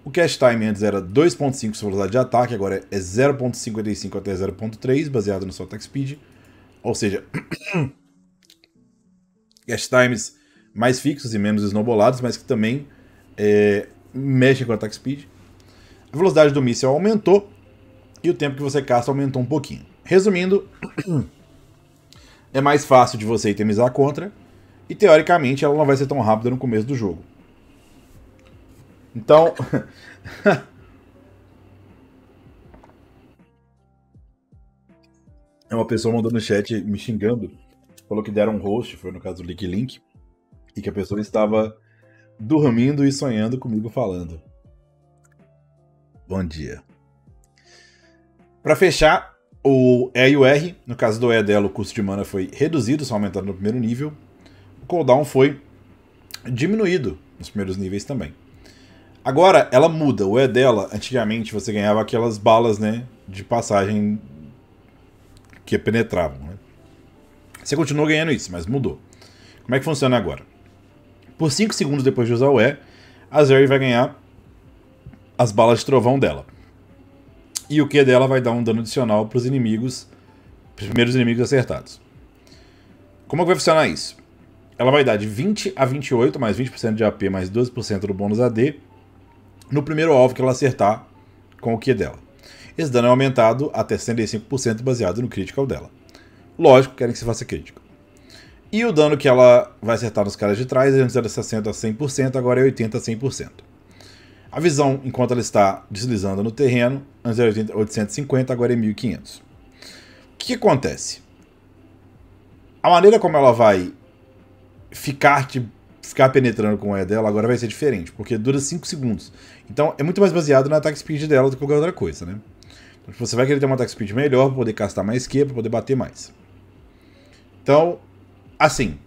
O cast time antes era 2.5 sua velocidade de ataque, agora é 0.55 até 0.3, baseado no seu attack speed. Ou seja, cast times mais fixos e menos esnobolados, mas que também é, mexem com o attack speed. A velocidade do míssil aumentou e o tempo que você casta aumentou um pouquinho. Resumindo, é mais fácil de você itemizar contra, e teoricamente ela não vai ser tão rápida no começo do jogo. Então. é uma pessoa mandou no chat me xingando. Falou que deram um host, foi no caso do Link Link, e que a pessoa estava dormindo e sonhando comigo falando. Bom dia. Para fechar, o E e o R, no caso do E dela, o custo de mana foi reduzido, só aumentado no primeiro nível. O cooldown foi diminuído nos primeiros níveis também. Agora, ela muda. O E dela, antigamente, você ganhava aquelas balas né, de passagem que penetravam. Né? Você continuou ganhando isso, mas mudou. Como é que funciona agora? Por 5 segundos depois de usar o E, a Zeri vai ganhar as balas de trovão dela. E o Q dela vai dar um dano adicional para os inimigos, pros primeiros inimigos acertados. Como é que vai funcionar isso? Ela vai dar de 20 a 28, mais 20% de AP, mais 12% do bônus AD, no primeiro alvo que ela acertar com o Q dela. Esse dano é aumentado até 65% baseado no critical dela. Lógico, querem que se faça crítico. E o dano que ela vai acertar nos caras de trás, antes era 60 a 100%, agora é 80 a 100%. A visão, enquanto ela está deslizando no terreno, antes era 850, agora é 1500. O que acontece? A maneira como ela vai ficar, te, ficar penetrando com o E dela agora vai ser diferente, porque dura 5 segundos. Então é muito mais baseado na attack speed dela do que qualquer outra coisa, né? Então, você vai querer ter uma attack speed melhor para poder castar mais Q, para poder bater mais. Então, assim.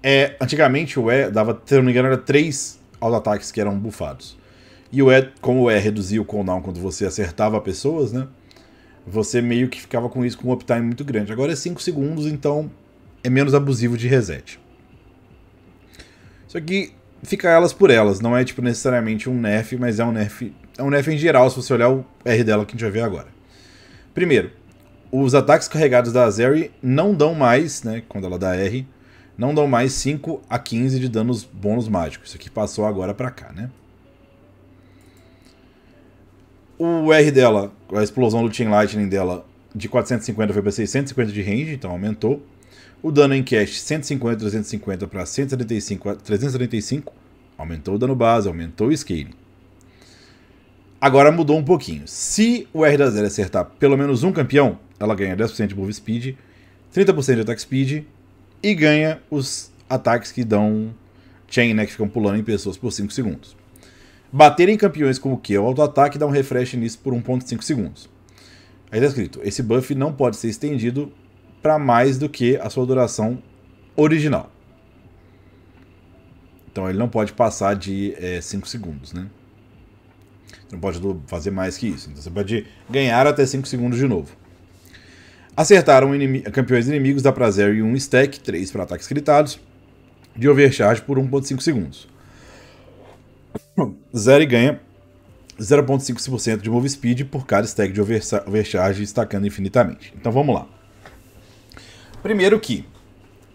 É, antigamente o E dava, se não me engano, era 3 aos ataques que eram bufados. E o E, como o E reduzia o cooldown quando você acertava pessoas, né? Você meio que ficava com isso com um uptime muito grande. Agora é 5 segundos, então é menos abusivo de reset. isso aqui fica elas por elas, não é tipo necessariamente um nerf, mas é um nerf, é um nerf em geral se você olhar o R dela que a gente vai ver agora. Primeiro, os ataques carregados da Azeri não dão mais, né, quando ela dá R, não dão mais 5 a 15 de danos bônus mágicos. Isso aqui passou agora para cá, né? O R dela, a explosão do Chain Lightning dela, de 450 foi para 650 de range, então aumentou. O dano em cast 150, 350 para 175, 375. Aumentou o dano base, aumentou o scaling. Agora mudou um pouquinho. Se o R da Zero acertar pelo menos um campeão, ela ganha 10% de move speed, 30% de attack speed e ganha os ataques que dão chain, né, que ficam pulando em pessoas por 5 segundos. Bater em campeões com o que? O auto-ataque dá um refresh nisso por 1.5 segundos. Aí está escrito, esse buff não pode ser estendido para mais do que a sua duração original. Então ele não pode passar de 5 é, segundos, né? Você não pode fazer mais que isso. Então você pode ganhar até 5 segundos de novo. Acertaram inimi campeões inimigos da Prazer um stack, 3 para ataques gritados, de overcharge por 1.5 segundos. Zero e ganha 0.5% de move speed por cada stack de overcharge, estacando infinitamente. Então vamos lá. Primeiro que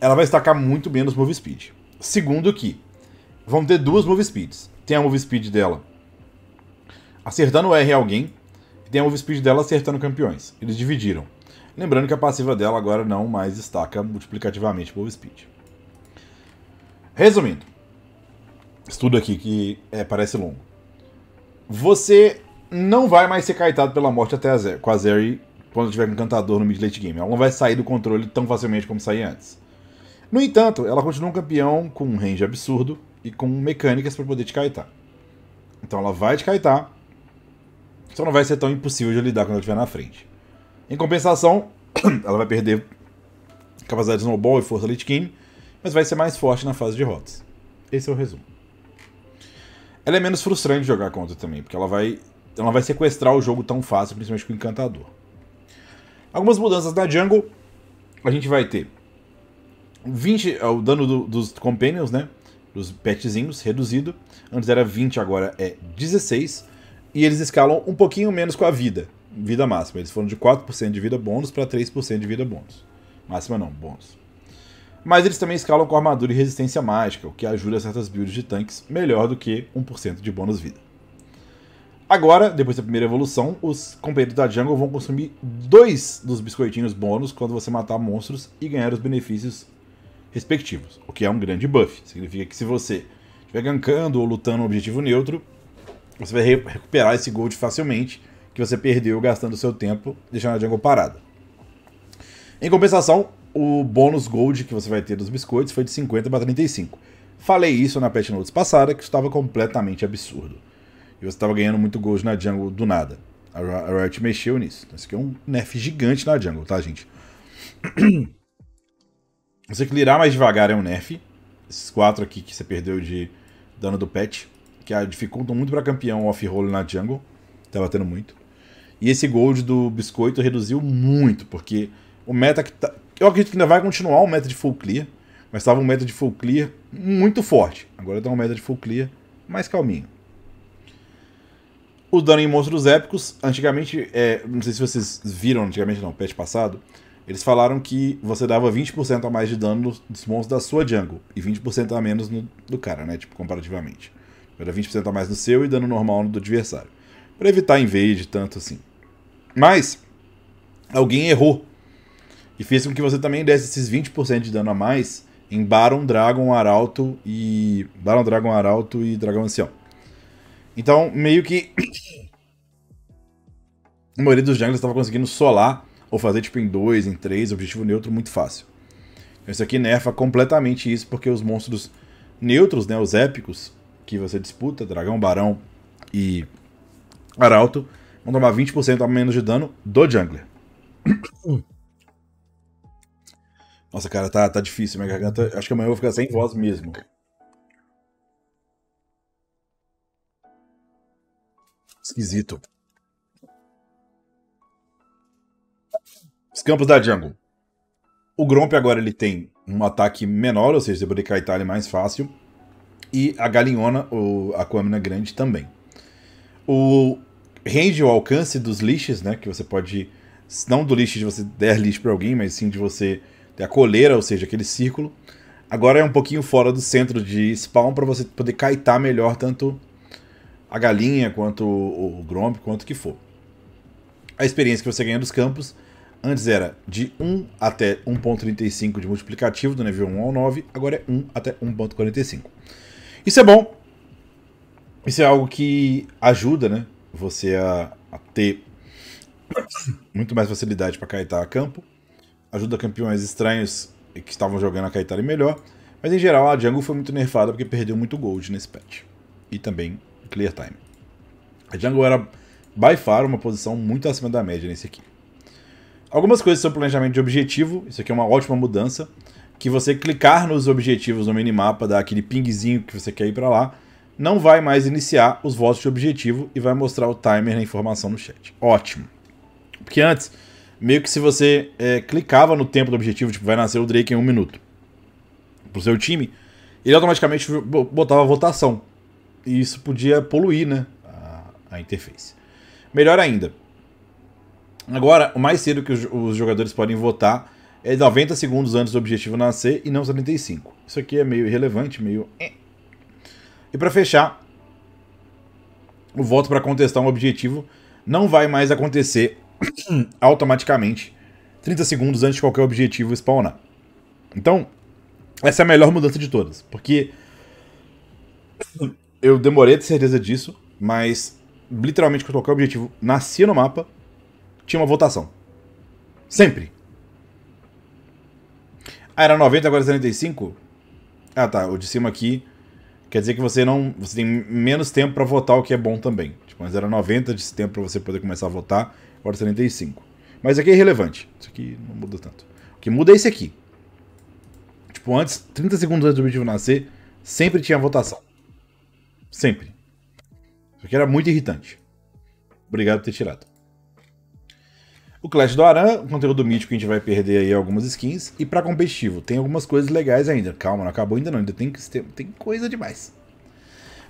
ela vai estacar muito menos move speed. Segundo que vão ter duas move speeds. Tem a move speed dela acertando R em alguém, e tem a move speed dela acertando campeões. Eles dividiram. Lembrando que a passiva dela agora não mais destaca multiplicativamente Bob Speed. Resumindo, estudo aqui que é, parece longo. Você não vai mais ser caetado pela morte até a Zer, com a Zeri quando tiver um encantador no mid late game. Ela não vai sair do controle tão facilmente como saía antes. No entanto, ela continua um campeão com um range absurdo e com mecânicas para poder te caetar. Então ela vai te caetar, só não vai ser tão impossível de lidar quando ela estiver na frente. Em compensação, ela vai perder capacidade de snowball e força litkin, mas vai ser mais forte na fase de rotas. Esse é o resumo. Ela é menos frustrante jogar contra também, porque ela vai, ela vai sequestrar o jogo tão fácil, principalmente com o encantador. Algumas mudanças na jungle, a gente vai ter 20 é, o dano do, dos companions, né? Dos petzinhos, reduzido. Antes era 20, agora é 16. E eles escalam um pouquinho menos com a vida vida máxima. Eles foram de 4% de vida bônus para 3% de vida bônus. Máxima não, bônus. Mas eles também escalam com armadura e resistência mágica, o que ajuda certas builds de tanques melhor do que 1% de bônus vida. Agora, depois da primeira evolução, os companheiros da jungle vão consumir dois dos biscoitinhos bônus quando você matar monstros e ganhar os benefícios respectivos, o que é um grande buff. Significa que se você estiver gankando ou lutando um objetivo neutro, você vai recuperar esse gold facilmente que você perdeu gastando seu tempo deixando a jungle parada. Em compensação, o bônus gold que você vai ter dos biscoitos foi de 50 para 35. Falei isso na patch notes passada, que estava completamente absurdo. E você estava ganhando muito gold na jungle do nada. A Riot mexeu nisso. Então, isso aqui é um nerf gigante na jungle, tá, gente? Você que lirar mais devagar é um nerf. Esses quatro aqui que você perdeu de dano do pet, que dificultam muito para campeão off-roll na jungle. Tá batendo muito. E esse gold do biscoito reduziu muito, porque o meta que tá... Eu acredito que ainda vai continuar um meta de full clear, mas estava um meta de full clear muito forte. Agora tá um meta de full clear mais calminho. O dano em monstros épicos, antigamente, é, não sei se vocês viram, antigamente não, patch passado, eles falaram que você dava 20% a mais de dano dos monstros da sua jungle e 20% a menos no, do cara, né? Tipo, comparativamente. Era 20% a mais no seu e dano normal no do adversário. para evitar invade tanto assim. Mas alguém errou e fez com que você também desse esses 20% de dano a mais em Baron, Dragon, Arauto e Baron, Dragon, Arauto e Dragão Ancião. Então, meio que a maioria dos junglers estava conseguindo solar ou fazer tipo em 2, em 3, objetivo neutro muito fácil. Então, isso aqui nerfa completamente isso porque os monstros neutros, né, os épicos que você disputa, Dragão, Barão e Arauto, vão tomar 20% a menos de dano do jungler. Nossa, cara, tá, tá difícil. Minha garganta. Acho que amanhã eu vou ficar sem voz mesmo. Esquisito. Os campos da jungle. O Gromp agora ele tem um ataque menor, ou seja, você poder kaitar ele mais fácil. E a Galinhona, ou a Coamina Grande também. O rende o alcance dos lixos, né? Que você pode. Não do lixo de você der lixo para alguém, mas sim de você ter a coleira, ou seja, aquele círculo. Agora é um pouquinho fora do centro de spawn para você poder kaitar melhor tanto a galinha, quanto o, o gromp, quanto que for. A experiência que você ganha dos campos antes era de 1 até 1.35 de multiplicativo do nível 1 ao 9, agora é 1 até 1.45. Isso é bom. Isso é algo que ajuda, né? você a, a ter muito mais facilidade para caetar a campo, ajuda campeões estranhos que estavam jogando a caetarem melhor, mas em geral a jungle foi muito nerfada porque perdeu muito gold nesse patch. E também clear time. A jungle era by far uma posição muito acima da média nesse aqui. Algumas coisas sobre planejamento de objetivo, isso aqui é uma ótima mudança, que você clicar nos objetivos no minimapa, dar aquele pingzinho que você quer ir para lá, não vai mais iniciar os votos de objetivo e vai mostrar o timer na informação no chat. Ótimo. Porque antes, meio que se você é, clicava no tempo do objetivo, tipo, vai nascer o Drake em um minuto pro seu time, ele automaticamente botava a votação. E isso podia poluir, né, a, a interface. Melhor ainda, Agora, o mais cedo que os jogadores podem votar é 90 segundos antes do objetivo nascer e não 75. Isso aqui é meio irrelevante, meio. Eh, e para fechar, o voto para contestar um objetivo não vai mais acontecer automaticamente 30 segundos antes de qualquer objetivo spawnar. Então, essa é a melhor mudança de todas, porque eu demorei a ter certeza disso, mas literalmente quando qualquer objetivo nascia no mapa, tinha uma votação. Sempre. Ah, era 90, agora é 75? Ah tá, o de cima aqui quer dizer que você não você tem menos tempo para votar, o que é bom também. Tipo, mas era 90 de tempo para você poder começar a votar, agora 35. Mas aqui é irrelevante. Isso aqui não muda tanto. O que muda é esse aqui. Tipo, antes, 30 segundos antes do objetivo nascer, sempre tinha votação. Sempre. Isso aqui era muito irritante. Obrigado por ter tirado. O Clash do Aran, conteúdo mítico a gente vai perder aí algumas skins. E para competitivo, tem algumas coisas legais ainda. Calma, não acabou ainda não, ainda tem, tem, tem coisa demais.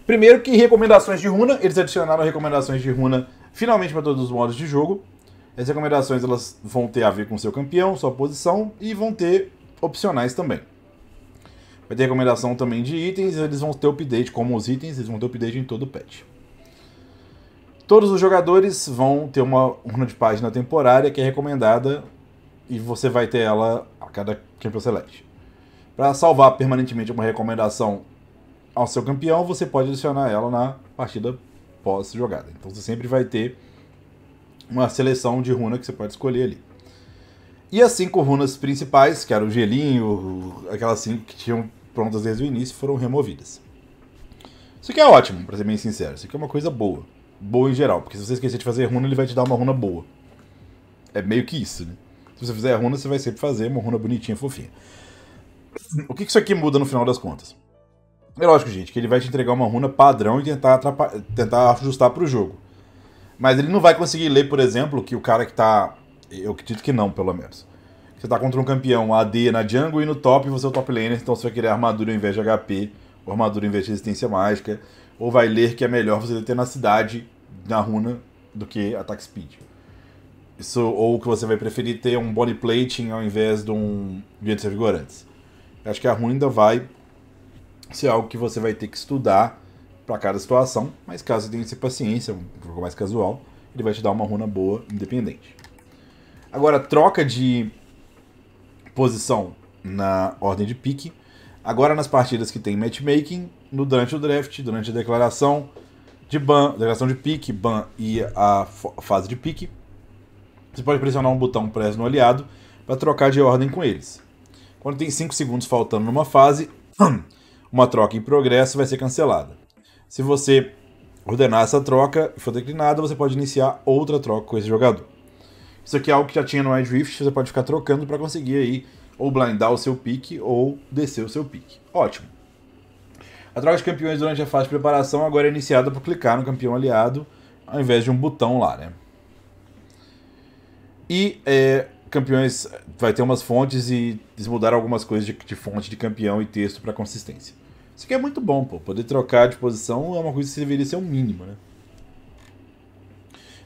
Primeiro que recomendações de runa, eles adicionaram recomendações de runa finalmente para todos os modos de jogo. As recomendações elas vão ter a ver com seu campeão, sua posição e vão ter opcionais também. Vai ter recomendação também de itens, eles vão ter update como os itens, eles vão ter update em todo o patch. Todos os jogadores vão ter uma urna de página temporária que é recomendada e você vai ter ela a cada campeão select. Para salvar permanentemente uma recomendação ao seu campeão, você pode adicionar ela na partida pós-jogada. Então você sempre vai ter uma seleção de runa que você pode escolher ali. E as cinco runas principais, que era o gelinho, aquelas cinco que tinham prontas desde o início, foram removidas. Isso aqui é ótimo, para ser bem sincero. Isso aqui é uma coisa boa boa em geral. Porque se você esquecer de fazer runa, ele vai te dar uma runa boa. É meio que isso, né? Se você fizer a runa, você vai sempre fazer uma runa bonitinha, fofinha. O que isso aqui muda no final das contas? É lógico, gente, que ele vai te entregar uma runa padrão e tentar, tentar ajustar para o jogo. Mas ele não vai conseguir ler, por exemplo, que o cara que tá. Eu acredito que não, pelo menos. Você tá contra um campeão AD na jungle e no top você é o top laner, então você vai querer armadura ao invés de HP, ou armadura ao invés de resistência mágica, ou vai ler que é melhor você ter na cidade, na runa, do que ataque speed. Isso, ou que você vai preferir ter um body plating ao invés de um guetos revigorantes. Acho que a runa ainda vai ser algo que você vai ter que estudar para cada situação, mas caso tenha essa paciência, um pouco mais casual, ele vai te dar uma runa boa, independente. Agora, troca de posição na ordem de pique. Agora, nas partidas que tem matchmaking, no, durante o draft, durante a declaração de ban, declaração de pique, ban e a fase de pique. Você pode pressionar um botão preso no aliado para trocar de ordem com eles. Quando tem 5 segundos faltando numa fase, uma troca em progresso vai ser cancelada. Se você ordenar essa troca e for declinada, você pode iniciar outra troca com esse jogador. Isso aqui é algo que já tinha no iDrift, você pode ficar trocando para conseguir aí ou blindar o seu pique ou descer o seu pique. Ótimo. A troca de campeões durante a fase de preparação agora é iniciada por clicar no campeão aliado, ao invés de um botão lá, né? E é, campeões vai ter umas fontes e eles mudaram algumas coisas de, de fonte de campeão e texto para consistência. Isso aqui é muito bom, pô. Poder trocar de posição é uma coisa que deveria ser o um mínimo, né?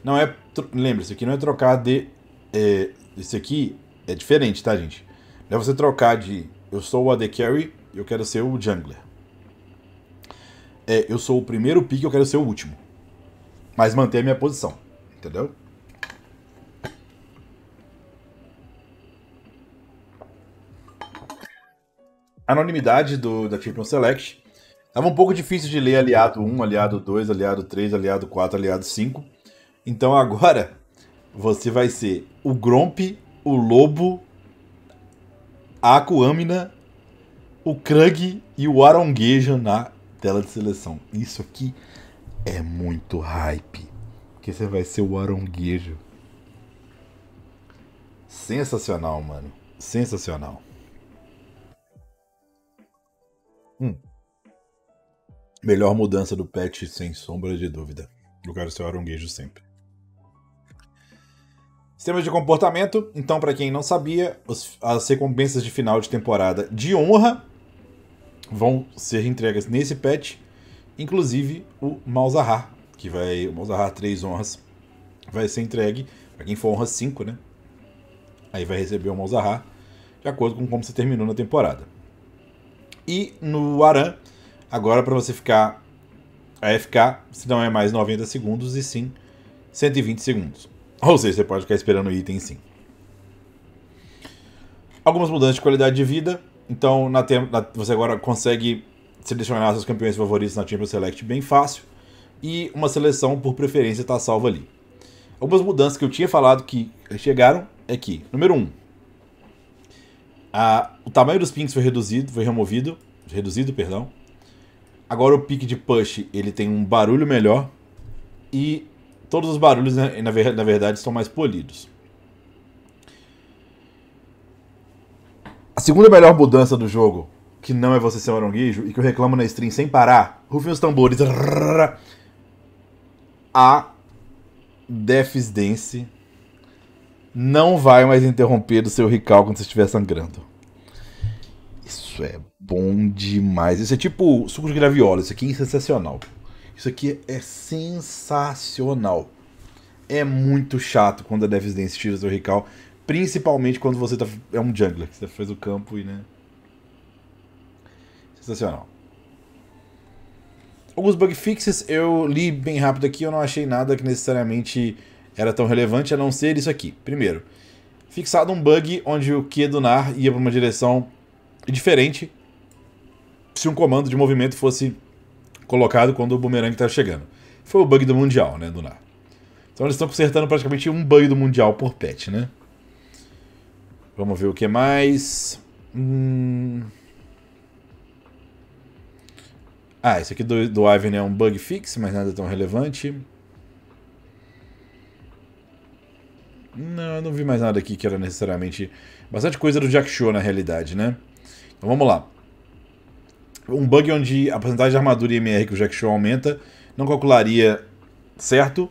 Não é. Lembre-se, aqui não é trocar de. É, esse aqui é diferente, tá, gente? Não é você trocar de eu sou o AD Carry eu quero ser o Jungler é eu sou o primeiro pick, eu quero ser o último. Mas manter a minha posição, entendeu? Anonimidade do, da Champion Select. Tava um pouco difícil de ler aliado 1, aliado 2, aliado 3, aliado 4, aliado 5. Então agora você vai ser o Gromp, o Lobo, a Aquamina, o Krug e o Arongueja na tela de seleção. Isso aqui é muito hype. Porque você vai ser o aronguejo. Sensacional, mano. Sensacional. Hum. Melhor mudança do patch, sem sombra de dúvida. Eu quero ser o aronguejo sempre. Sistema de comportamento. Então, para quem não sabia, os, as recompensas de final de temporada de honra vão ser entregas nesse patch, inclusive o Malzahar, que vai. O Malzahar 3 honras vai ser entregue para quem for honra 5, né? Aí vai receber o Malzahar, de acordo com como você terminou na temporada. E no Aran, agora para você ficar AFK, se não é mais 90 segundos, e sim 120 segundos. Ou seja, você pode ficar esperando o item sim. Algumas mudanças de qualidade de vida. Então, na, na, você agora consegue selecionar seus campeões favoritos na Champions Select bem fácil. E uma seleção, por preferência, está salva ali. Algumas mudanças que eu tinha falado que chegaram é que, número 1, um, o tamanho dos pings foi reduzido, foi removido, reduzido, perdão. Agora o pique de push, ele tem um barulho melhor e todos os barulhos, né, na, na, na verdade, estão mais polidos. A segunda melhor mudança do jogo, que não é você ser Maronguijo, e que eu reclamo na stream sem parar, rufem os tambores. A Death's Dance não vai mais interromper do seu recal quando você estiver sangrando. Isso é bom demais. Isso é tipo suco de graviola. Isso aqui é sensacional. Isso aqui é sensacional. É muito chato quando a Death's Dance tira o seu rical Principalmente quando você tá, é um jungler, você fez o campo e, né? Sensacional. Alguns bug fixes eu li bem rápido aqui, eu não achei nada que necessariamente era tão relevante, a não ser isso aqui. Primeiro, fixado um bug onde o Q do NAR ia para uma direção diferente se um comando de movimento fosse colocado quando o boomerang estava chegando. Foi o bug do Mundial, né, do NAR. Então eles estão consertando praticamente um bug do Mundial por patch, né? Vamos ver o que mais. Hum... Ah, isso aqui do, do Ivan é um bug fix, mas nada tão relevante. Não, eu não vi mais nada aqui que era necessariamente. Bastante coisa do Jack Show na realidade, né? Então vamos lá. Um bug onde a porcentagem de armadura e MR que o Jack Show aumenta não calcularia certo.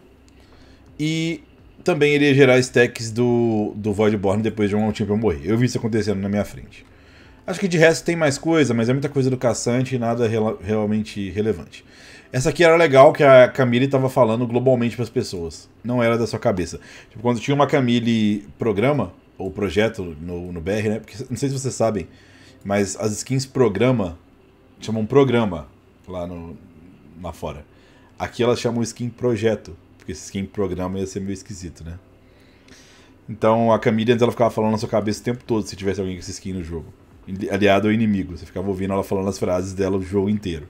E também iria gerar stacks do, do Voidborn depois de um Champion morrer. Eu vi isso acontecendo na minha frente. Acho que de resto tem mais coisa, mas é muita coisa do caçante e nada rela realmente relevante. Essa aqui era legal que a Camille estava falando globalmente para as pessoas. Não era da sua cabeça. Tipo, quando tinha uma Camille programa, ou projeto no, no BR, né? Porque não sei se vocês sabem, mas as skins programa chamam programa lá no, lá fora. Aqui elas chamam skin projeto porque quem programa ia ser meio esquisito, né? Então a Camille ela ficava falando na sua cabeça o tempo todo se tivesse alguém com essa skin no jogo. Aliado ao inimigo. Você ficava ouvindo ela falando as frases dela o jogo inteiro.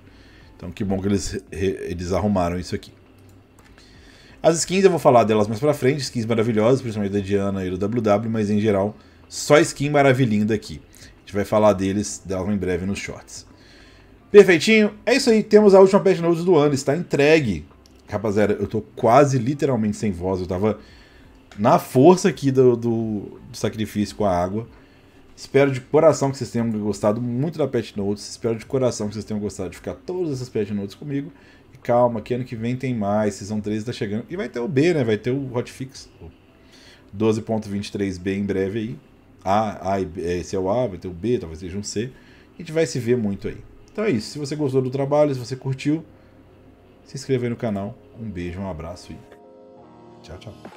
Então que bom que eles, eles arrumaram isso aqui. As skins eu vou falar delas mais pra frente, skins maravilhosas, principalmente da Diana e do WW, mas em geral, só skin maravilhinda aqui. A gente vai falar deles, delas em breve nos shorts. Perfeitinho, é isso aí, temos a última patch notes do ano, está entregue. Rapaziada, eu tô quase literalmente sem voz. Eu tava na força aqui do, do, do sacrifício com a água. Espero de coração que vocês tenham gostado muito da Pet Notes. Espero de coração que vocês tenham gostado de ficar todas essas Pet Notes comigo. E calma, que ano que vem tem mais. Season 13 tá chegando. E vai ter o B, né? Vai ter o Hotfix. 12.23B em breve aí. A, A, é, esse é o A, vai ter o B, talvez seja um C. A gente vai se ver muito aí. Então é isso. Se você gostou do trabalho, se você curtiu, se inscreva aí no canal. Um beijo, um abraço e tchau, tchau.